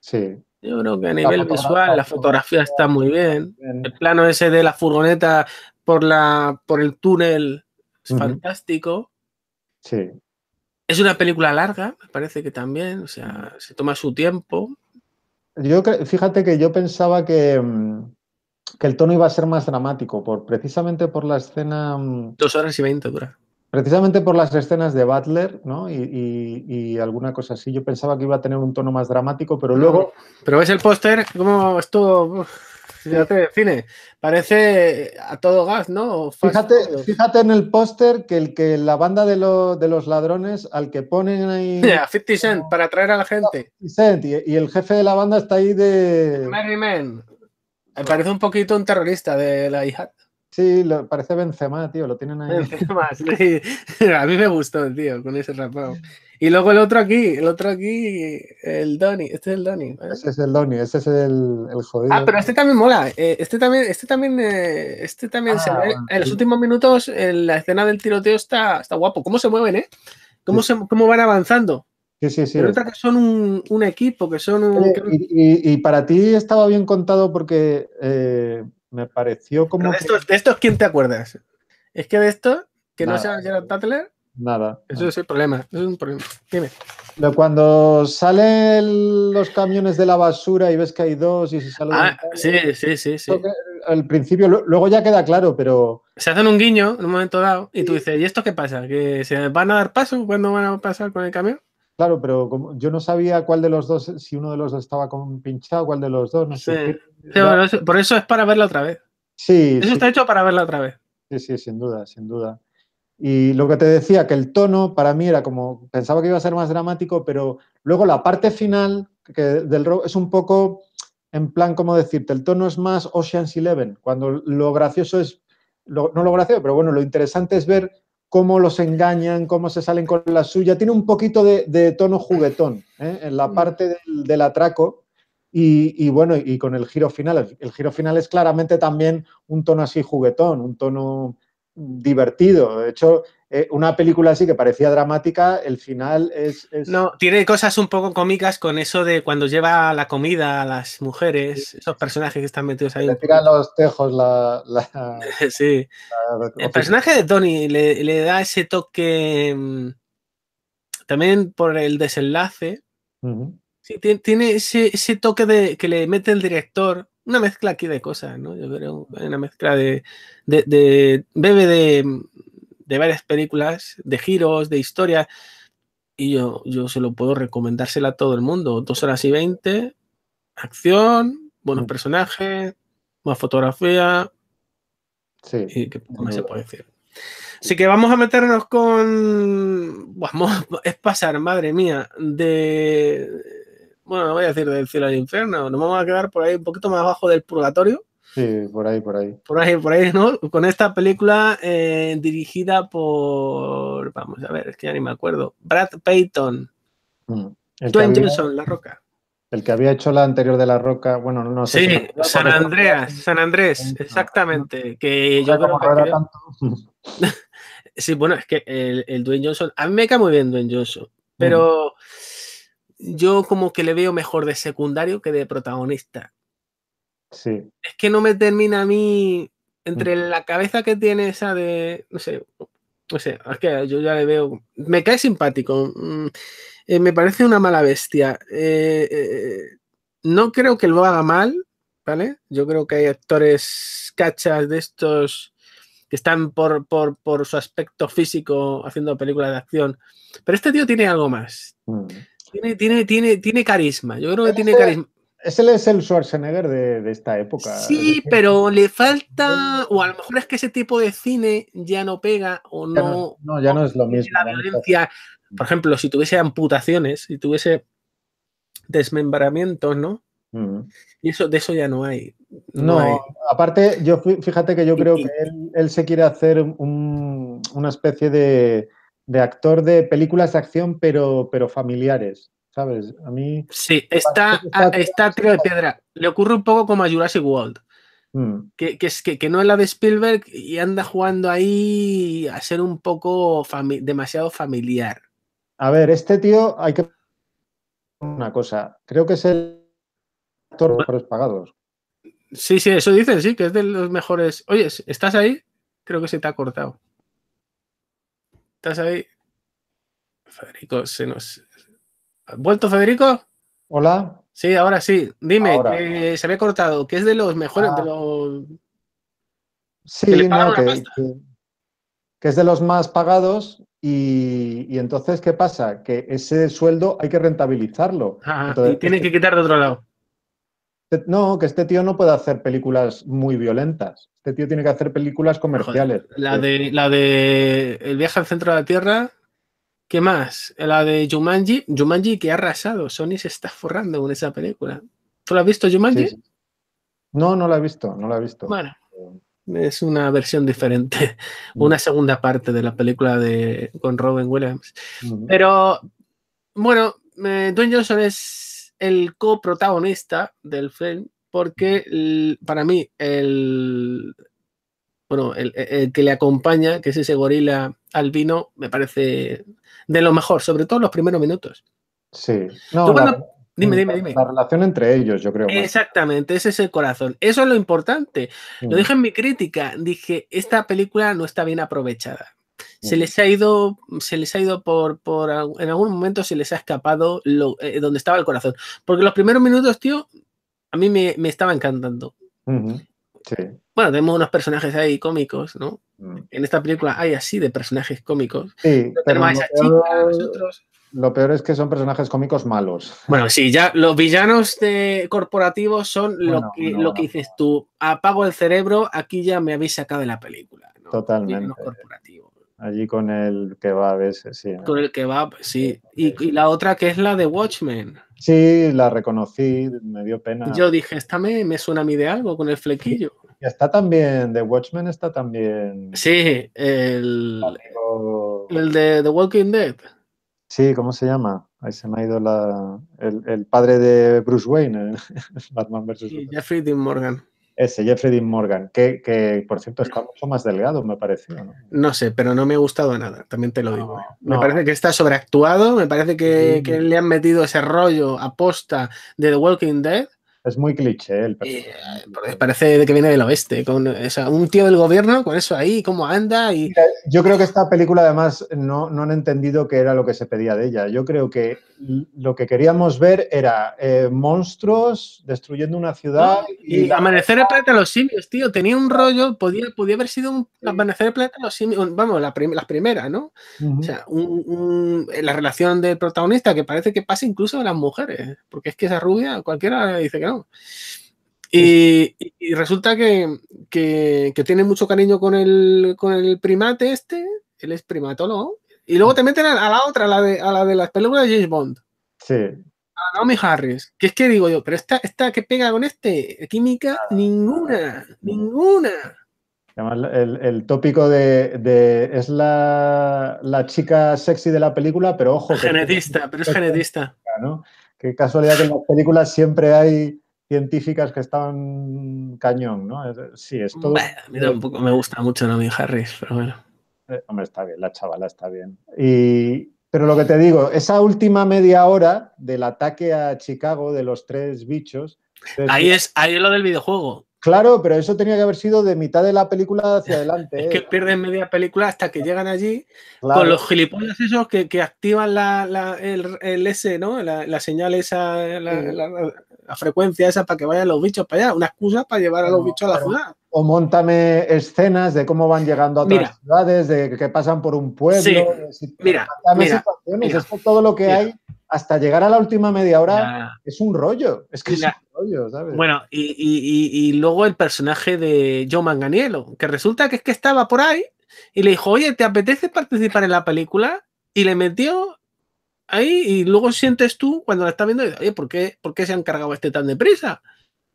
Sí. Yo creo que a nivel visual la fotografía está muy bien. El plano ese de la furgoneta por, la, por el túnel es fantástico. Sí. Es una película larga, me parece que también, o sea, se toma su tiempo. Yo fíjate que yo pensaba que, mm, que el tono iba a ser más dramático, por, precisamente por la escena... Mm, Dos horas y veinte dura. Precisamente por las escenas de Butler, ¿no? Y, alguna cosa así. Yo pensaba que iba a tener un tono más dramático, pero luego... Pero ves el póster, cómo estuvo... Fíjate, cine. Parece a todo gas, ¿no? Fíjate, en el póster que, el, que la banda de, los ladrones, al que ponen ahí. Yeah, 50 Cent, para atraer a la gente. y, el jefe de la banda está ahí de. Merry Men. Me eh, parece un poquito un terrorista de la hija. Sí, parece Benzema, tío, lo tienen ahí. Benzema, sí. A mí me gustó, tío, con ese rapado. Y luego el otro aquí, el otro aquí, el Donny, este es el Donny. ¿eh? Ese es el Donny, ese es el, jodido. Ah, pero este también mola. Eh, este también, este también, este también se ah, ve. En los últimos minutos, la escena del tiroteo está, está guapo. ¿Cómo se mueven, eh? ¿Cómo, ¿Cómo van avanzando? Sí, sí, que son un, equipo, que son un... Y, para ti estaba bien contado porque eh, me pareció como... De, estos, ¿quién te acuerdas? Es que de estos, que no sea Gerard Nada. Eso es el problema, eso es un problema. Dime. cuando salen los camiones de la basura y ves que hay dos y se salen... Ah, sí, sí, sí. Al principio, luego ya queda claro, pero... Se hacen un guiño en un momento dado y tú dices, ¿y esto qué pasa? ¿Que se van a dar paso? ¿Cuándo van a pasar con el camión? Claro, pero yo no sabía cuál de los dos, si uno de los dos estaba con pinchado, cuál de los dos, no sé. Sí, por eso es para verla otra vez. Sí. Eso está hecho para verla otra vez. Sí, sí, sin duda, sin duda. Y lo que te decía, que el tono para mí era como, pensaba que iba a ser más dramático, pero luego la parte final que del es un poco en plan, como decirte, el tono es más Ocean's Eleven, cuando lo gracioso es, no lo gracioso, pero bueno, lo interesante es ver cómo los engañan, cómo se salen con la suya. Tiene un poquito de, tono juguetón ¿eh? en la mm. parte del, atraco y, bueno, y con el giro final. El, el, giro final es claramente también un tono así juguetón, un tono divertido. De hecho, eh, una película así que parecía dramática, el final es, No, tiene cosas un poco cómicas con eso de cuando lleva la comida a las mujeres, esos personajes que están metidos ahí. Le tiran los tejos la... sí. el personaje de Tony le, da ese toque... Mm, también por el desenlace. tiene, ese, toque de, que le mete el director. Una mezcla aquí de cosas, ¿no? Yo creo, una mezcla de, de, de bebe de, de varias películas, de giros, de historias, y yo, yo se lo puedo recomendársela a todo el mundo. Dos horas y veinte, acción, buenos mm. personajes, más fotografía. Sí. Y qué más se puede decir. Así que vamos a meternos con. Vamos, es pasar, madre mía, de. Bueno, voy a decir del cielo al infierno, nos vamos a quedar por ahí un poquito más abajo del purgatorio. Sí, por ahí, por ahí. Por ahí, por ahí, ¿no? Con esta película eh, dirigida por, vamos a ver, es que ya ni me acuerdo, Brad Payton. Mm. Dwayne Johnson, La Roca. El que había hecho la anterior de La Roca, bueno, no sé. Sí, San Andreas, San Andrés, exactamente. Que yo sí, bueno, es que el, Dwayne Johnson, a mí me cae muy bien Dwayne Johnson, pero mm. yo como que le veo mejor de secundario que de protagonista. Es que no me termina a mí entre mm. la cabeza que tiene esa de, no sé, no sé, es que yo ya le veo, me cae simpático, mm, eh, me parece una mala bestia. Eh, eh, no creo que lo haga mal, ¿vale? Yo creo que hay actores cachas de estos que están por, por, por su aspecto físico haciendo películas de acción, pero este tío tiene algo más. Mm. Tiene, tiene, tiene, tiene carisma, yo creo que tiene carisma. ¿Ese es el Schwarzenegger de, esta época. Sí, pero le falta, o a lo mejor es que ese tipo de cine ya no pega o no. No, ya no es lo mismo. La por ejemplo, si tuviese amputaciones, si tuviese desmembramientos, ¿no? Y eso, de eso ya no hay. No, aparte, yo fíjate que yo creo que él, se quiere hacer una especie de, de actor de películas de acción, pero, pero familiares. ¿sabes? A mí... Sí, está, está, de piedra. Le ocurre un poco como a Jurassic World. Mm. Que, es, no es la de Spielberg y anda jugando ahí a ser un poco demasiado familiar. A ver, este tío hay que... Una cosa, creo que es el actor de mejores pagados. Sí, sí, eso dicen, sí, que es de los mejores. Oye, ¿estás ahí? Creo que se te ha cortado. ¿Estás ahí? Federico, se nos, ¿Vuelto Federico? Hola. Sí, ahora sí. Dime, eh, se se había cortado, que es de los mejores, de ah. los... Sí, que, que, es de los más pagados y, entonces, ¿qué pasa? Que ese sueldo hay que rentabilizarlo. Ah, tienen este que quitar de otro lado. Este, no, que este tío no puede hacer películas muy violentas. Este tío tiene que hacer películas comerciales. la, de, la de El viaje al centro de la Tierra ¿Qué más? La de Jumanji. Jumanji que ha arrasado. Sony se está forrando con esa película. ¿Tú la has visto, Jumanji? No, no la he visto, no la he visto. Bueno, es una versión diferente, mm. una segunda parte de la película de, con Robin Williams. Mm. Pero, bueno, eh, Dwayne Johnson es el coprotagonista del film porque para mí el, bueno, el, que le acompaña, que es ese gorila albino, me parece de lo mejor, sobre todo los primeros minutos. Sí. dime, dime, dime. La relación entre ellos, yo creo. Exactamente, ese es el corazón. Eso es lo importante. Lo mm. dije en mi crítica, dije, esta película no está bien aprovechada. Se mm. les ha ido, se les ha ido por, en algún momento se les ha escapado lo, eh, donde estaba el corazón. Porque los primeros minutos, tío, a mí me, estaba encantando. Bueno, tenemos unos personajes ahí cómicos, ¿no? Mm. En esta película hay así de personajes cómicos. Sí, pero lo, peor, lo peor es que son personajes cómicos malos. Bueno, sí, ya los villanos de corporativos son lo, que, dices tú. Apago el cerebro, aquí ya me habéis sacado de la película. Totalmente. Allí con el que va a veces, sí. Con el que va, sí. y la otra que es la de Watchmen. Sí, la reconocí, me dio pena. Yo dije, esta me, suena a mí de algo con el flequillo. está también, The Watchmen está también. Sí, el, el de The Walking Dead. Sí, ¿cómo se llama? Ahí se me ha ido la, el, padre de Bruce Wayne, ¿eh? Batman vs. Jeffrey Dean Morgan. Ese, Jeffrey Dean Morgan, que, por cierto está mm. mucho más delgado, me parece. ¿no? sé, pero no me ha gustado nada, también te lo digo. ¿eh? Me parece que está sobreactuado, me parece que, le han metido ese rollo aposta de The Walking Dead. Es muy cliché el personaje. Eh, parece que viene del oeste, con un tío del gobierno con eso ahí, cómo anda. Y... yo creo que esta película además no, no han entendido qué era lo que se pedía de ella. Yo creo que lo que queríamos ver era eh, monstruos destruyendo una ciudad. Y, Amanecer el planeta de los simios, tío, tenía un rollo, podía, podía haber sido un Amanecer el planeta de los simios, vamos, la las primeras, ¿no? O sea, la relación del protagonista que parece que pasa incluso a las mujeres, porque es que esa rubia cualquiera dice que no. Y, resulta que, que, tiene mucho cariño con el, con el primate este, él es primatólogo, y luego te meten a, la otra, a la de, las películas de James Bond. Sí. A Naomi Harris. Que es que digo yo, pero esta, esta que pega con este, química, ah. ninguna, ninguna. Además, el, tópico de, es la, chica sexy de la película, pero ojo. Genetista, pero es genetista. ¿no? Qué casualidad que en las películas siempre hay científicas que están cañón, ¿no? Sí, es todo. mira, un me gusta mucho Naomi Harris, pero bueno hombre, está bien, la chavala está bien. Y, pero lo que te digo, esa última media hora del ataque a Chicago de los tres bichos. Pues, ahí, es, ahí lo del videojuego. Claro, pero eso tenía que haber sido de mitad de la película hacia adelante. es que ¿eh? pierden media película hasta que llegan allí con los gilipollas esos que, activan la, el, S, ¿no? La, señal esa, la, frecuencia esa para que vayan los bichos para allá. Una excusa para llevar a los bichos a la o montame escenas de cómo van llegando a otras ciudades, de que pasan por un pueblo. Sí, mira, mira, mira, todo lo que hay hasta llegar a la última media hora es un rollo. Es que es un rollo, ¿sabes? Bueno, y, luego el personaje de Joe Manganiello, que resulta que es que estaba por ahí y le dijo, oye, ¿te apetece participar en la película? Y le metió ahí y luego sientes tú cuando la estás viendo, oye, ¿por qué, ¿por qué se han cargado este tan deprisa?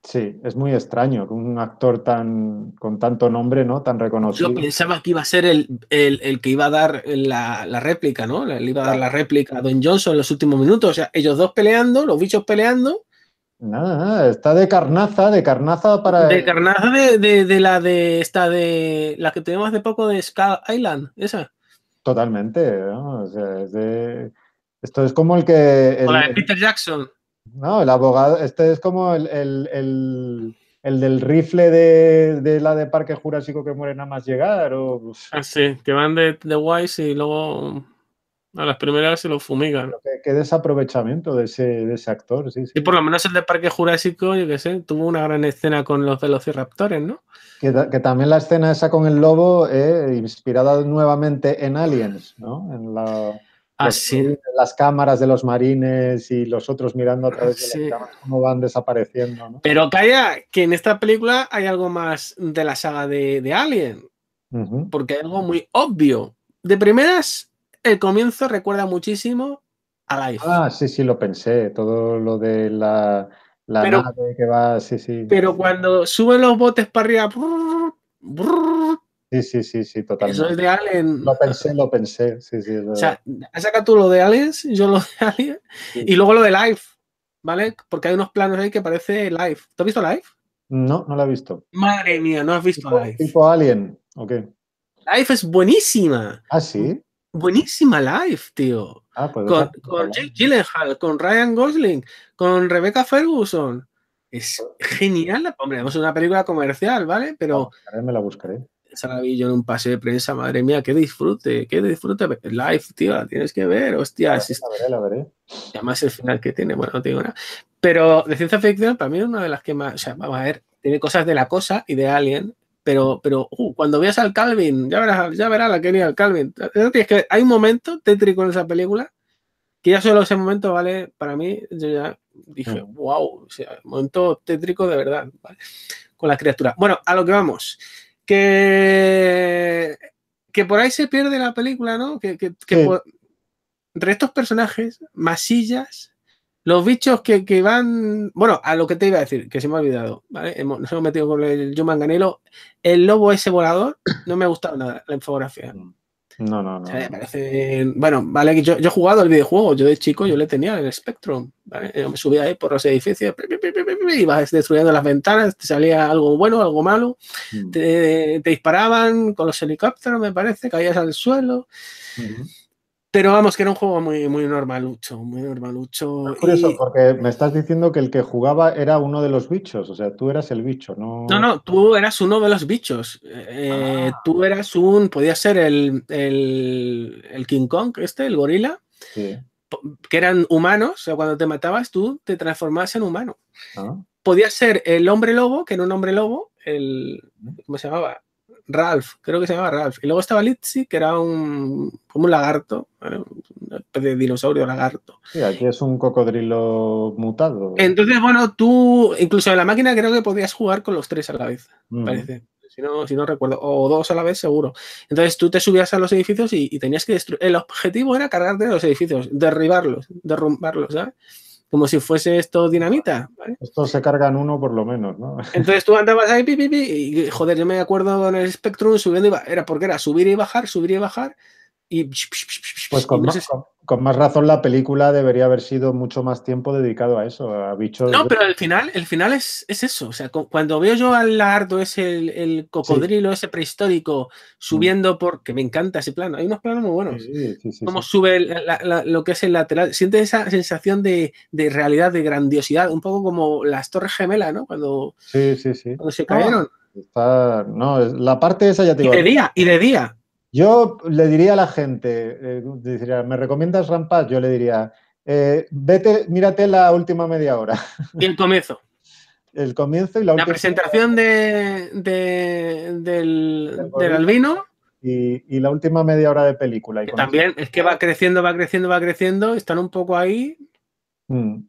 Sí, es muy extraño que un actor tan con tanto nombre, ¿no? Tan reconocido. Yo pensaba que iba a ser el, que iba a dar la, réplica, ¿no? Le iba a dar la réplica a Don Johnson en los últimos minutos. O sea, ellos dos peleando, los bichos peleando. Nada, nada está de carnaza, de carnaza para. De carnaza de, de, la de esta de. La que tenemos hace poco de Skull Island, esa. Totalmente, Esto es como el que. o la de Peter Jackson. No, el abogado, este es como el, del rifle de, la de Parque Jurásico que muere nada más llegar. O... Ah, sí, que van de, de guays y luego a las primeras se lo fumigan. Qué, desaprovechamiento de ese, de ese actor, sí, Y por lo menos el de Parque Jurásico, yo qué sé, tuvo una gran escena con los velociraptores, ¿no? Que, también la escena esa con el lobo, eh, inspirada nuevamente en Aliens, ¿no? En la las cámaras de los marines y los otros mirando a través de las cámaras, cómo van desapareciendo. Pero calla, que en esta película hay algo más de la saga de, Alien, porque hay algo muy obvio. De primeras, el comienzo recuerda muchísimo a Life. Ah, sí, sí, lo pensé, todo lo de la, nave que va, sí, sí. Pero cuando suben los botes para arriba, Sí, sí, sí, sí, totalmente. Eso es de Alien. Lo pensé, lo pensé. Sí, sí, o sea, has sacado tú lo de Aliens, yo lo de Alien. Y luego lo de Life, ¿vale? Porque hay unos planos ahí que parece Life. ¿Tú has visto Life? No, no la he visto. Madre mía, no has visto Life. Tipo Alien, ok. Life es buenísima. Ah, sí. Buenísima Life, tío. Ah, pues con, Jake Gyllenhaal, con Ryan Gosling, con Rebecca Ferguson. Es genial. Hombre, es una película comercial, ¿vale? Pero. me la buscaré esa en un pase de prensa, madre mía, qué disfrute, qué disfrute. Live, tío, la tienes que ver, hostia. La, veré, la veré. Y además el final que tiene, bueno, no tengo nada. Pero de ciencia ficción, para mí es una de las que más, o sea, vamos a ver, tiene cosas de la cosa y de Alien, pero, pero uh, cuando veas al Calvin, ya verás, ya verás la que al Calvin. Es que hay un momento tétrico en esa película que ya solo ese momento, ¿vale? Para mí, yo ya dije, wow, mm. o sea, momento tétrico de verdad, ¿vale? Con las criaturas. Bueno, a lo que vamos que, que por ahí se pierde la película, ¿no? Que, que, entre estos personajes, masillas, los bichos que, que, van. Bueno, a lo que te iba a decir, que se me ha olvidado, ¿vale? Hemos, nos hemos metido con el Yo Manganelo. El lobo ese volador no me ha gustado nada, la infografía. Mm. No, no, no. Bueno, vale, yo, he jugado el videojuego, yo de chico yo le tenía el Spectrum, eh, me subía ahí por los edificios, ibas destruyendo las ventanas, te salía algo bueno, algo malo, mm. te, disparaban con los helicópteros, me parece, caías al suelo. Pero vamos, que era un juego muy, muy normalucho, muy normalucho. Es curioso, porque me estás diciendo que el que jugaba era uno de los bichos, o sea, tú eras el bicho, ¿no? No, no, tú eras uno de los bichos. Eh, eh, ah. Tú eras un, podía ser el, el, el, King Kong, este, el gorila, que eran humanos, o sea, cuando te matabas tú te transformabas en humano. Podías ah. Podía ser el hombre lobo, que era un hombre lobo, el, ¿cómo se llamaba? Ralph, creo que se llamaba Ralph. Y luego estaba Litzy, que era un, como un lagarto, una especie de dinosaurio lagarto. Sí, aquí es un cocodrilo mutado. Entonces, bueno, tú, incluso en la máquina creo que podías jugar con los tres a la vez, mm. parece. Si no, recuerdo, o dos a la vez seguro. Entonces tú te subías a los edificios y, y tenías que destruir. El objetivo era cargarte los edificios, derribarlos, derrumbarlos, ¿sabes? como si fuese esto dinamita. Estos se cargan uno por lo menos, ¿no? Entonces tú andabas ahí, pi, y joder, yo me acuerdo en el Spectrum subiendo y era porque era subir y bajar, subir y bajar, y... Pues con, más, razón la película debería haber sido mucho más tiempo dedicado a eso, a bichos. No, pero al final, el final es, es, eso. O sea, cuando veo yo al lardo ese, el, cocodrilo ese prehistórico subiendo mm. porque me encanta ese plano. Hay unos planos muy buenos. Como sube lo que es el lateral. Sientes esa sensación de, realidad, de grandiosidad. Un poco como las Torres Gemelas, ¿no? Cuando, se cayeron. no, la parte esa ya te digo. Y de día, y de día. Yo le diría a la gente, eh, ¿me recomiendas Rampage? Yo le diría, eh, vete, mírate la última media hora. Y el comienzo. El comienzo y la, la presentación de, del, albino. Y, la última media hora de película. también es que va creciendo, va creciendo, va creciendo, están un poco ahí. Mm.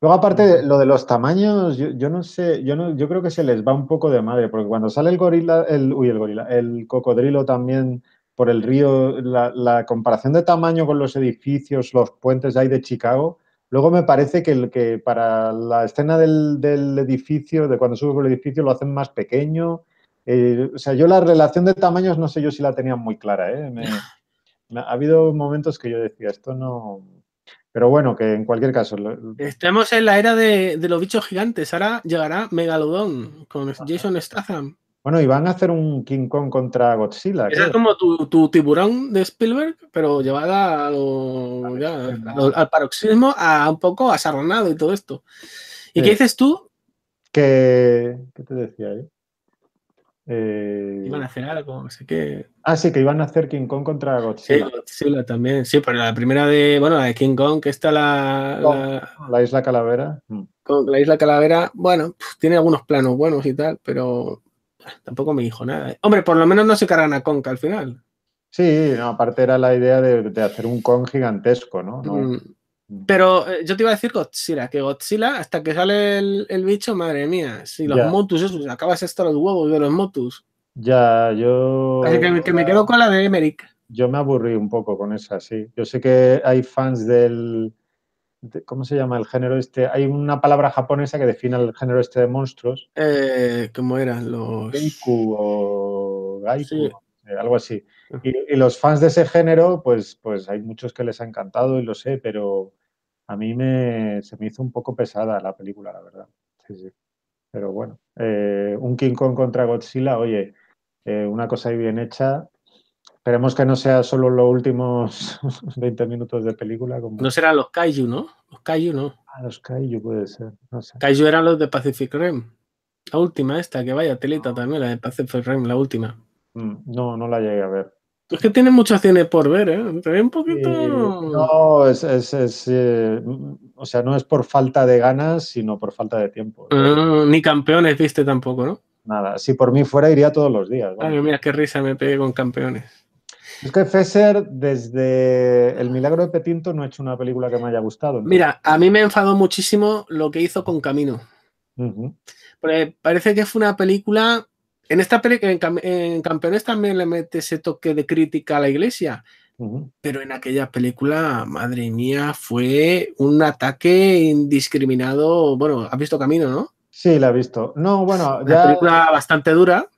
Luego, aparte, mm. lo de los tamaños, yo, no sé, yo no, yo creo que se les va un poco de madre, porque cuando sale el gorila, el, uy, el gorila, el cocodrilo también por el río, la, comparación de tamaño con los edificios, los puentes ahí de Chicago, luego me parece que, el, que para la escena del, edificio, de cuando sube por el edificio, lo hacen más pequeño. Eh, o sea, yo la relación de tamaños no sé yo si la tenía muy clara. ¿eh? ha habido momentos que yo decía, esto no... Pero bueno, que en cualquier caso... Estamos en la era de, los bichos gigantes. Ahora llegará Megalodon con Jason Statham. Bueno, iban a hacer un King Kong contra Godzilla. Esa es como tu, tiburón de Spielberg, pero llevada al paroxismo, a un poco asarronado y todo esto. ¿Y qué eh, dices tú? Que, ¿Qué te decía yo? Eh? eh... Iban a hacer algo, no sé qué. Ah, sí, que iban a hacer King Kong contra Godzilla. Sí, Godzilla también. Sí, pero la primera de, bueno, la de King Kong, que está la, la. Isla Calavera. la Isla Calavera, bueno, tiene algunos planos buenos y tal, pero tampoco me dijo nada. Hombre, por lo menos no se cargan a Conca al final. Sí, aparte era la idea de, hacer un con gigantesco, ¿no? Mm. Pero eh, yo te iba a decir Godzilla, que Godzilla, hasta que sale el, bicho, madre mía, si los motus, eso acabas esto los huevos de los motus. Ya, yo. Así que, me quedo con la de Emerick. Yo me aburrí un poco con esa, sí. Yo sé que hay fans del, ¿Cómo se llama el género este? Hay una palabra japonesa que define el género este de monstruos. Eh, ¿Cómo eran los...? Geiku o Gaiku, eh, algo así. Y, los fans de ese género, pues, pues hay muchos que les ha encantado y lo sé, pero a mí me, se me hizo un poco pesada la película, la verdad. Sí, sí. Pero bueno, eh, un King Kong contra Godzilla, oye, una cosa bien hecha, Esperemos que no sea solo los últimos 20 minutos de película. No serán los Kaiju, ¿no? Los Kaiju no. Ah, los Kaiju puede ser. No Kaiju eran los de Pacific Rim. La última esta, que vaya telita también, la de Pacific Rim, la última. Mm, no, no la llegué a ver. Es que tiene muchas cine por ver, ¿eh? un poquito. no, es. es, eh, o sea, no es por falta de ganas, sino por falta de tiempo. Ah, ni campeones viste tampoco, ¿no? Nada, si por mí fuera iría todos los días. Ay, mira qué risa me pegué con campeones. Es que Fesser, desde El milagro de Petinto, no ha hecho una película que me haya gustado. Mira, a mí me enfadó muchísimo lo que hizo con Camino. parece que fue una película... En esta película, en, Campeones también le mete ese toque de crítica a la iglesia. Pero en aquella película, madre mía, fue un ataque indiscriminado. Bueno, has visto Camino, ¿no? Sí, la he visto. No, bueno, ya... Una película bastante dura.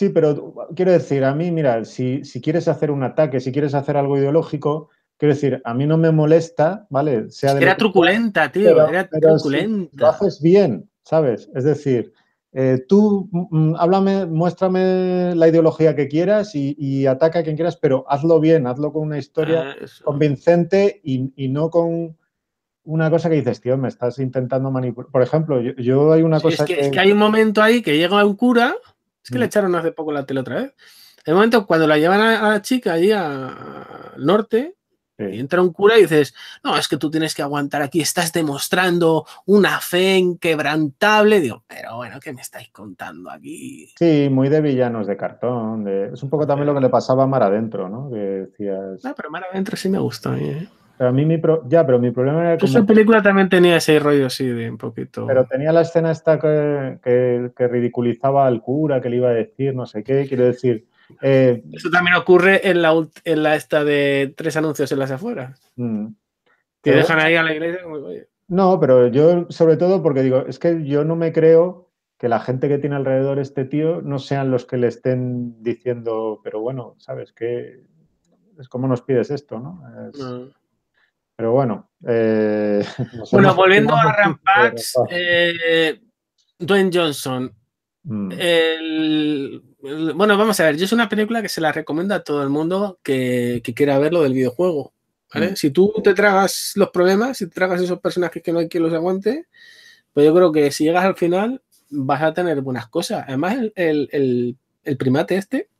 Sí, pero quiero decir, a mí, mira, si, quieres hacer un ataque, si quieres hacer algo ideológico, quiero decir, a mí no me molesta, ¿vale? Sea era truculenta, tío, era truculenta. lo haces bien, ¿sabes? Es decir, eh, tú mm, mm, háblame, muéstrame la ideología que quieras y, ataca a quien quieras, pero hazlo bien, hazlo con una historia ah, convincente y, no con una cosa que dices, tío, me estás intentando manipular. Por ejemplo, yo, hay una cosa. que, es que hay un momento ahí que llega un cura que le mm. echaron hace poco la tele otra vez. De momento cuando la llevan a, la chica allí al norte, entra un cura y dices, no, es que tú tienes que aguantar aquí, estás demostrando una fe inquebrantable. Digo, pero bueno, ¿qué me estáis contando aquí? Sí, muy de villanos de cartón. Es un poco también lo que le pasaba a Mar Adentro, ¿no? Que decías... No, pero Mar Adentro sí me gustó. ¿eh? a mí mi Ya, pero mi problema era que... Esa película también tenía ese rollo así de un poquito... Pero tenía la escena esta que, ridiculizaba al cura, que le iba a decir, no sé qué, quiero decir... Eh, Eso también ocurre en la, en la esta de tres anuncios en las afueras. Te mm. dejan ahí a la iglesia como... No, pero yo sobre todo porque digo, es que yo no me creo que la gente que tiene alrededor este tío no sean los que le estén diciendo, pero bueno, ¿sabes qué? Es como nos pides esto, ¿no? Es... Mm. Pero bueno. Eh, bueno, volviendo a Rampage, eh, Dwayne Johnson. Mm. bueno, vamos a ver. Yo es una película que se la recomiendo a todo el mundo que, quiera ver lo del videojuego. Mm. Si tú te tragas los problemas, si te tragas esos personajes que no hay quien los aguante, pues yo creo que si llegas al final vas a tener buenas cosas. Además, el, primate este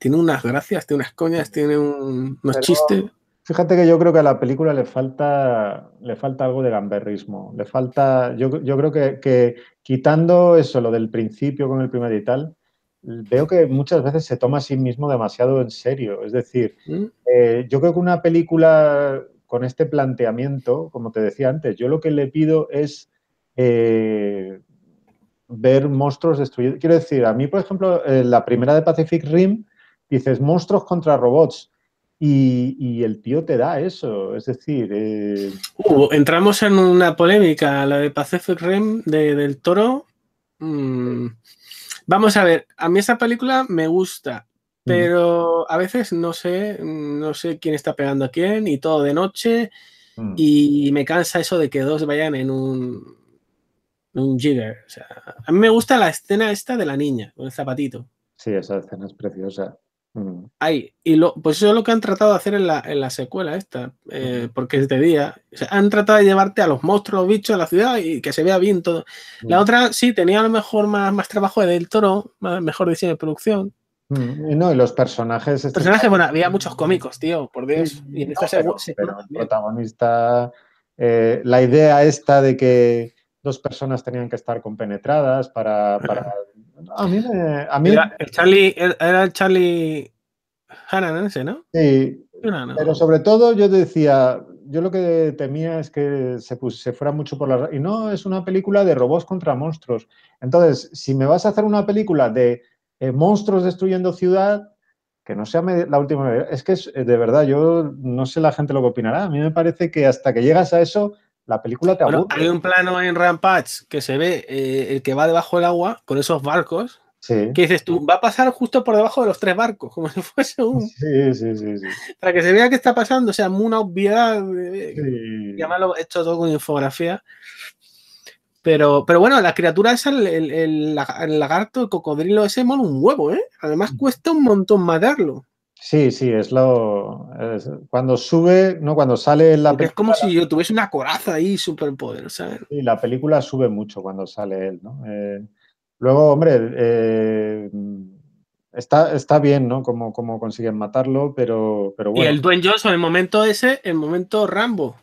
tiene unas gracias, tiene unas coñas, tiene un, unos chistes Fíjate que yo creo que a la película le falta, le falta algo de gamberrismo. Le falta, yo, creo que, quitando eso, lo del principio con el primer y veo que muchas veces se toma a sí mismo demasiado en serio. Es decir, mm. eh, yo creo que una película con este planteamiento, como te decía antes, yo lo que le pido es eh, ver monstruos destruidos. Quiero decir, a mí, por ejemplo, la primera de Pacific Rim, dices monstruos contra robots y, el tío te da eso, es decir... Eh, uh, entramos en una polémica, la de Pacific Rim del toro. Mm, vamos a ver, a mí esa película me gusta, mm. pero a veces no sé, mm, no sé quién está pegando a quién y todo de noche y me cansa eso de que dos vayan en un, un jigger. O sea, a mí me gusta la escena esta de la niña con el zapatito. Sí, esa escena es preciosa. Mm. y lo, pues eso es lo que han tratado de hacer en la, en la secuela esta, eh, porque es de día. han tratado de llevarte a los monstruos, bichos, a la ciudad y que se vea bien todo. La mm. otra sí tenía a lo mejor más, trabajo de del toro, mejor diseño de producción, mm. no, y los personajes. Este personajes, bueno, había muchos cómicos, tío, por Dios. pero, el protagonista. Eh, la idea esta de que dos personas tenían que estar compenetradas para A mí me. Era, Charlie, era ¿no? Sí. Pero sobre todo yo decía, yo lo que temía es que se, fuera mucho por la... Y no, es una película de robots contra monstruos. Entonces, si me vas a hacer una película de eh, monstruos destruyendo ciudad, que no sea la última vez. Es que de verdad, yo no sé la gente lo que opinará. A mí me parece que hasta que llegas a eso, la película te Hay un plano en Rampage que se ve eh, el que va debajo del agua con esos barcos. Que dices tú, va a pasar justo por debajo de los tres barcos, como si fuese un. Sí, sí, sí. sí. Para que se vea qué está pasando, o sea, una obviedad. Eh, hecho todo con infografía. Pero, pero bueno, la criatura es el, lagarto, el cocodrilo ese, mono, un huevo, ¿eh? Además, mm. cuesta un montón matarlo. Sí, sí, es lo. cuando sube, no, cuando sale la película. Es como si yo tuviese una coraza ahí súper poderosa. Sí, la película sube mucho cuando sale él, ¿no? Eh, luego, hombre, eh, está, bien, ¿no? Como, como consiguen matarlo, pero, pero bueno. Y el Dwayne Johnson, el momento ese, el momento Rambo.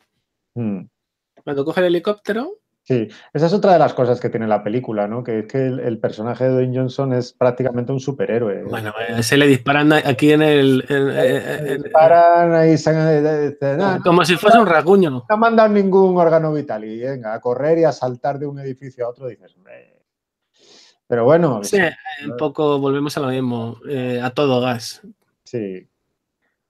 Mm. Cuando coge el helicóptero. Sí, esa es otra de las cosas que tiene la película, ¿no? Que es que el, personaje de Dwayne Johnson es prácticamente un superhéroe. Bueno, eh, se le disparan aquí en el. En, eh, eh, disparan ahí. como si fuese un raguño, No, no mandan ningún órgano vital y venga, a correr y a saltar de un edificio a otro, dices, Pero bueno. Sí, un poco volvemos a lo mismo, a todo gas. Sí.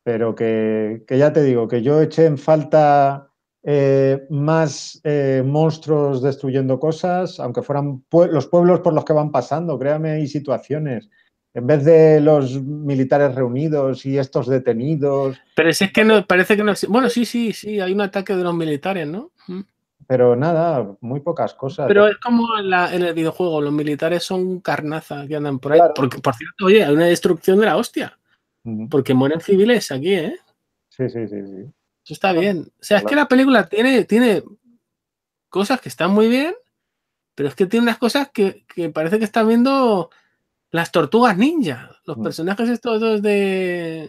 Pero que, que ya te digo, que yo eché en falta eh, más eh, monstruos destruyendo cosas, aunque fueran los pueblos por los que van pasando, créame, hay situaciones. En vez de los militares reunidos y estos detenidos. Pero es que no, parece que no Bueno, sí, sí, sí, hay un ataque de los militares, ¿no? Pero nada, muy pocas cosas. Pero es como en, el videojuego, los militares son carnaza que andan por ahí. Porque, por cierto, oye, hay una destrucción de la hostia. Porque mueren civiles aquí, ¿eh? Sí, sí, sí, sí. Eso Está bien. O sea, es que la película tiene, tiene cosas que están muy bien, pero es que tiene unas cosas que, parece que están viendo las tortugas ninja, los mm. personajes estos dos de...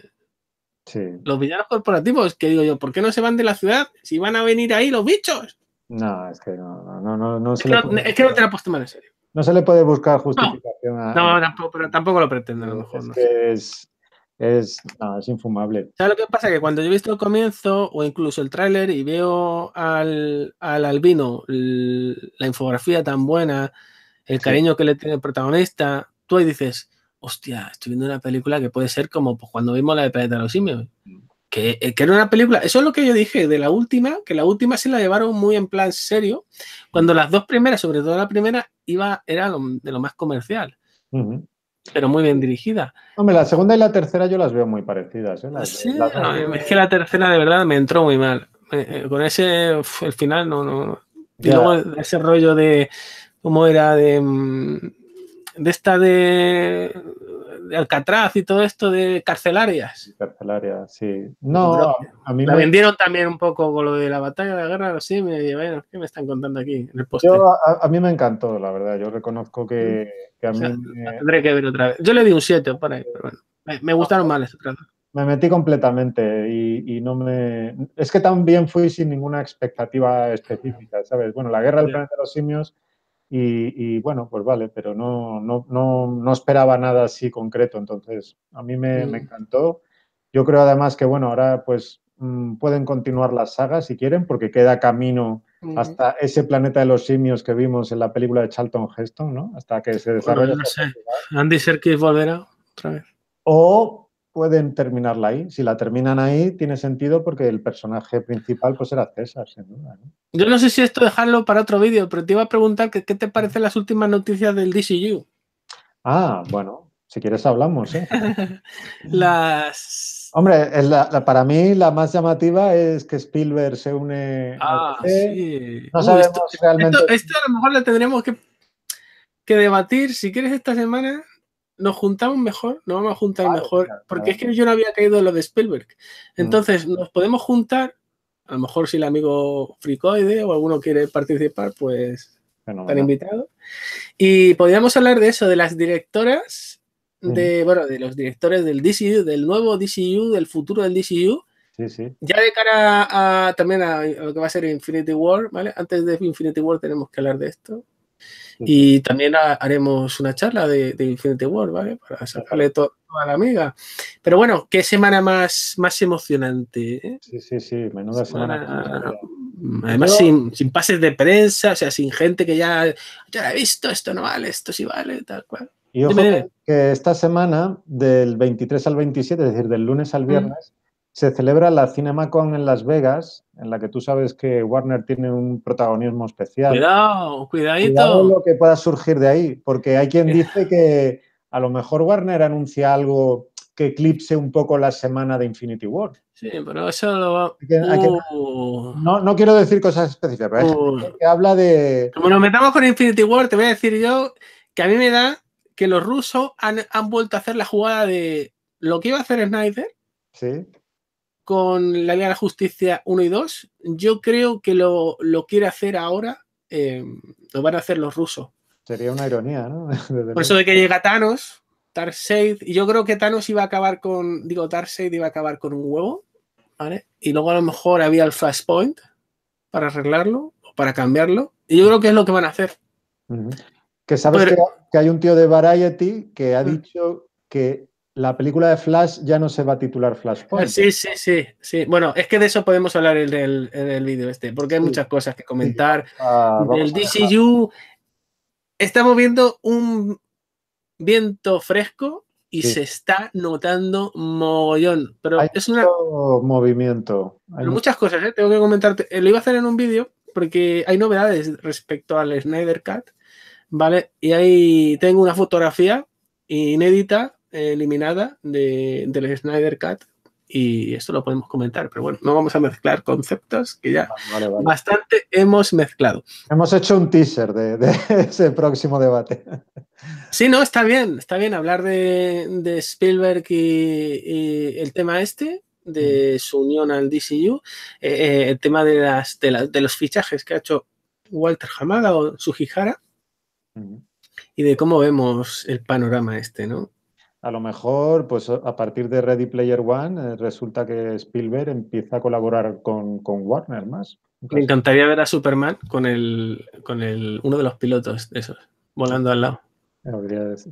Sí. Los villanos corporativos, que digo yo, ¿por qué no se van de la ciudad si van a venir ahí los bichos? No, es que no, no, no, no, se no, es que no te la puesto mal en serio. No se le puede buscar justificación no, a... No, tampoco, pero tampoco lo pretende a lo mejor. Es que es, es, infumable. ¿Sabes lo que pasa? Que cuando yo he visto el comienzo o incluso el tráiler y veo al, albino la infografía tan buena, el cariño que le tiene el protagonista, tú ahí dices, hostia, estoy viendo una película que puede ser como pues, cuando vimos la de Planeta de los Simios. Que, eh, era una película, eso es lo que yo dije de la última, que la última se la llevaron muy en plan serio, cuando las dos primeras, sobre todo la primera, iba, era de lo más comercial pero muy bien dirigida. Hombre, la segunda y la tercera yo las veo muy parecidas. ¿eh? es que la tercera de verdad me entró muy mal. Eh, con ese, el final no, no. Y luego ese rollo de, ¿cómo era? De, mm, de esta de Alcatraz y todo esto de carcelarias. Carcelarias, sí. Pues no, a mí me... vendieron también un poco con lo de la batalla de la guerra, sí, me, bueno, ¿qué me están contando aquí en el a, mí me encantó, la verdad, yo reconozco que, mm. a mí... Tendré que ver otra vez. Yo le di un 7 por ahí, pero bueno, me, gustaron mal las otras me metí completamente y, no me... Es que también fui sin ninguna expectativa específica, ¿sabes? Bueno, la guerra del de los simios y, bueno, pues vale, pero no, no, esperaba nada así concreto, entonces a mí me, mm. encantó. Yo creo además que, bueno, ahora pues mm, pueden continuar las sagas si quieren, porque queda camino hasta ese planeta de los simios que vimos en la película de Charlton Heston, ¿no? Hasta que se desarrolle. no sé. Andy Serkis volverá otra vez. O pueden terminarla ahí. Si la terminan ahí, tiene sentido porque el personaje principal pues era César, sin duda. Yo no sé si esto dejarlo para otro vídeo, pero te iba a preguntar que, qué te parecen las últimas noticias del DCU. Ah, bueno, si quieres hablamos. ¿eh? las... Hombre, eh, para mí la más llamativa es que Spielberg se une ah, a sí. No uh, sabemos realmente... Esto, a lo mejor lo tendremos que, que debatir. Si quieres esta semana nos juntamos mejor, nos vamos a juntar mejor, porque es que yo no había caído en lo de Spielberg. Mm. Entonces, nos podemos juntar, a lo mejor si el amigo fricoide o alguno quiere participar, pues tan invitado. Y podríamos hablar de eso, de las directoras, mm. de, bueno, de los directores del DCU, del nuevo DCU, del futuro del DCU. Ya de cara a, también a, lo que va a ser Infinity War, ¿vale? Antes de Infinity War tenemos que hablar de esto. Y también haremos una charla de, de, Infinity War, ¿vale? Para sacarle todo toda la amiga. Pero bueno, qué semana más, más emocionante. ¿eh? Sí, sí, sí, menuda semana. Mm, además, sin, pases de prensa, o sea, sin gente que ya, ya la he visto, esto no vale, esto sí vale, tal cual. Y ojo que esta semana, del 23 al 27, es decir, del lunes al viernes, se celebra la CinemaCon en Las Vegas, en la que tú sabes que Warner tiene un protagonismo especial. Cuidado, cuidadito. Cuidado lo que pueda surgir de ahí, porque hay quien eh. dice que a lo mejor Warner anuncia algo que eclipse un poco la semana de Infinity War. Sí, pero eso lo va... Uh. No, quiero decir cosas específicas, pero es uh. que habla de... Como nos metamos con Infinity War, te voy a decir yo que a mí me da que los rusos han, han vuelto a hacer la jugada de lo que iba a hacer Snyder, Sí con la Liga de la Justicia 1 y 2, yo creo que lo, lo quiere hacer ahora, eh, lo van a hacer los rusos. Sería una ironía, ¿no? Por eso de que llega Thanos, Darkseid, y yo creo que Thanos iba a acabar con, digo, Darkseid iba a acabar con un huevo, ¿vale? Y luego a lo mejor había el Flashpoint para arreglarlo o para cambiarlo, y yo creo que es lo que van a hacer. Que sabes que, hay un tío de Variety que ha dicho que la película de Flash ya no se va a titular Flashpoint. Sí, sí, sí, sí. Bueno, es que de eso podemos hablar en el, en vídeo este, porque hay muchas cosas que comentar. Ah, el DCU estamos viendo un viento fresco y se está notando mogollón. Pero es un movimiento. Hay muchas cosas, ¿eh? tengo que comentarte. Eh, lo iba a hacer en un vídeo porque hay novedades respecto al Snyder Cut, ¿vale? Y ahí tengo una fotografía inédita eliminada de, del Snyder Cut y esto lo podemos comentar, pero bueno, no vamos a mezclar conceptos que ya bastante hemos mezclado. Hemos hecho un teaser de, ese próximo debate. Sí, no, está bien, está bien hablar de, Spielberg y, el tema este, de mm. su unión al DCU, eh, eh, el tema de, las, de, los fichajes que ha hecho Walter Hamada o Sujihara mm. y de cómo vemos el panorama este, ¿no? a lo mejor, pues a partir de Ready Player One, eh, resulta que Spielberg empieza a colaborar con, con Warner más. Me encantaría ver a Superman con con el uno de los pilotos esos, volando al lado.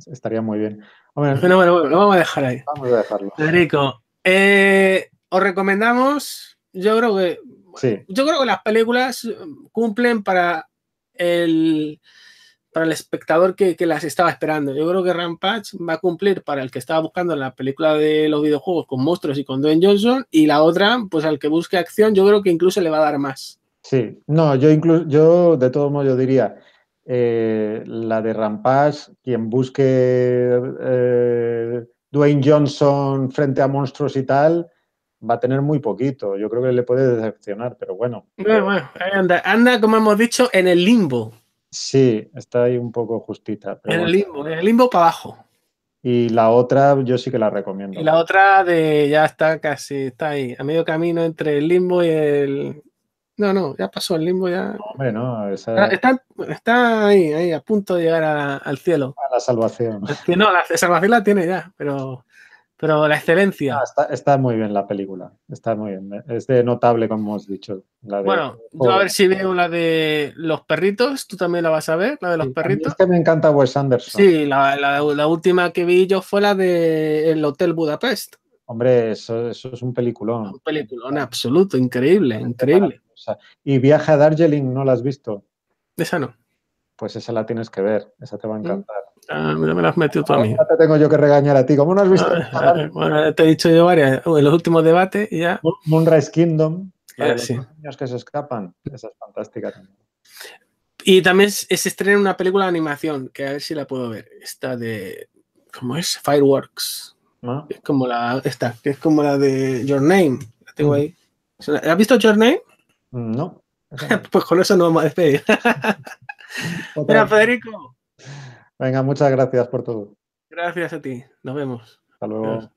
Estaría muy bien. Bueno, bueno, lo vamos a dejar ahí. Vamos a dejarlo. Federico, eh, os recomendamos, yo creo que yo creo que las películas cumplen para el para el espectador que, las estaba esperando. Yo creo que Rampage va a cumplir para el que estaba buscando la película de los videojuegos con monstruos y con Dwayne Johnson, y la otra, pues al que busque acción, yo creo que incluso le va a dar más. Sí, no, yo incluso, yo de todos modos diría, eh, la de Rampage, quien busque eh, Dwayne Johnson frente a monstruos y tal, va a tener muy poquito. Yo creo que le puede decepcionar, pero bueno. anda, anda, como hemos dicho, en el limbo. Sí, está ahí un poco justita. en, el limbo, en el limbo para abajo. Y la otra yo sí que la recomiendo. Y la otra de ya está casi, está ahí, a medio camino entre el limbo y el... No, no, ya pasó el limbo, ya... No, está, está, ahí, ahí, a punto de llegar al cielo. A la salvación. Que No, la salvación la tiene ya, pero pero la excelencia. Ah, está, muy bien la película, está muy bien. Es de notable, como hemos dicho. bueno, yo a ver si veo la de los perritos, tú también la vas a ver, la de los perritos. Es que me encanta Wes Anderson. Sí, la, última que vi yo fue la de El Hotel Budapest. Hombre, eso, es un peliculón. Un peliculón absoluto, increíble, increíble. Y Viaje a Darjeeling, ¿no la has visto? Esa no. Pues esa la tienes que ver, esa te va a mm. encantar. Ah, me has metido tú a mí. Te tengo yo que regañar a ti. ¿Cómo no has visto? bueno, te he dicho yo varias. ¿eh? En los últimos debates ya. Moonrise Kingdom. a los niños que se escapan. Esa es fantástica también. Y también se estrena una película de animación, que a ver si la puedo ver. Esta de. ¿Cómo es? Fireworks. Es como la. Esta, es como la de Your Name. La tengo mm. ahí. ¿Has visto Your Name? No. no. pues con eso no vamos a despedir. Mira, Federico. Venga, muchas gracias por todo. Gracias a ti. Nos vemos. Hasta luego.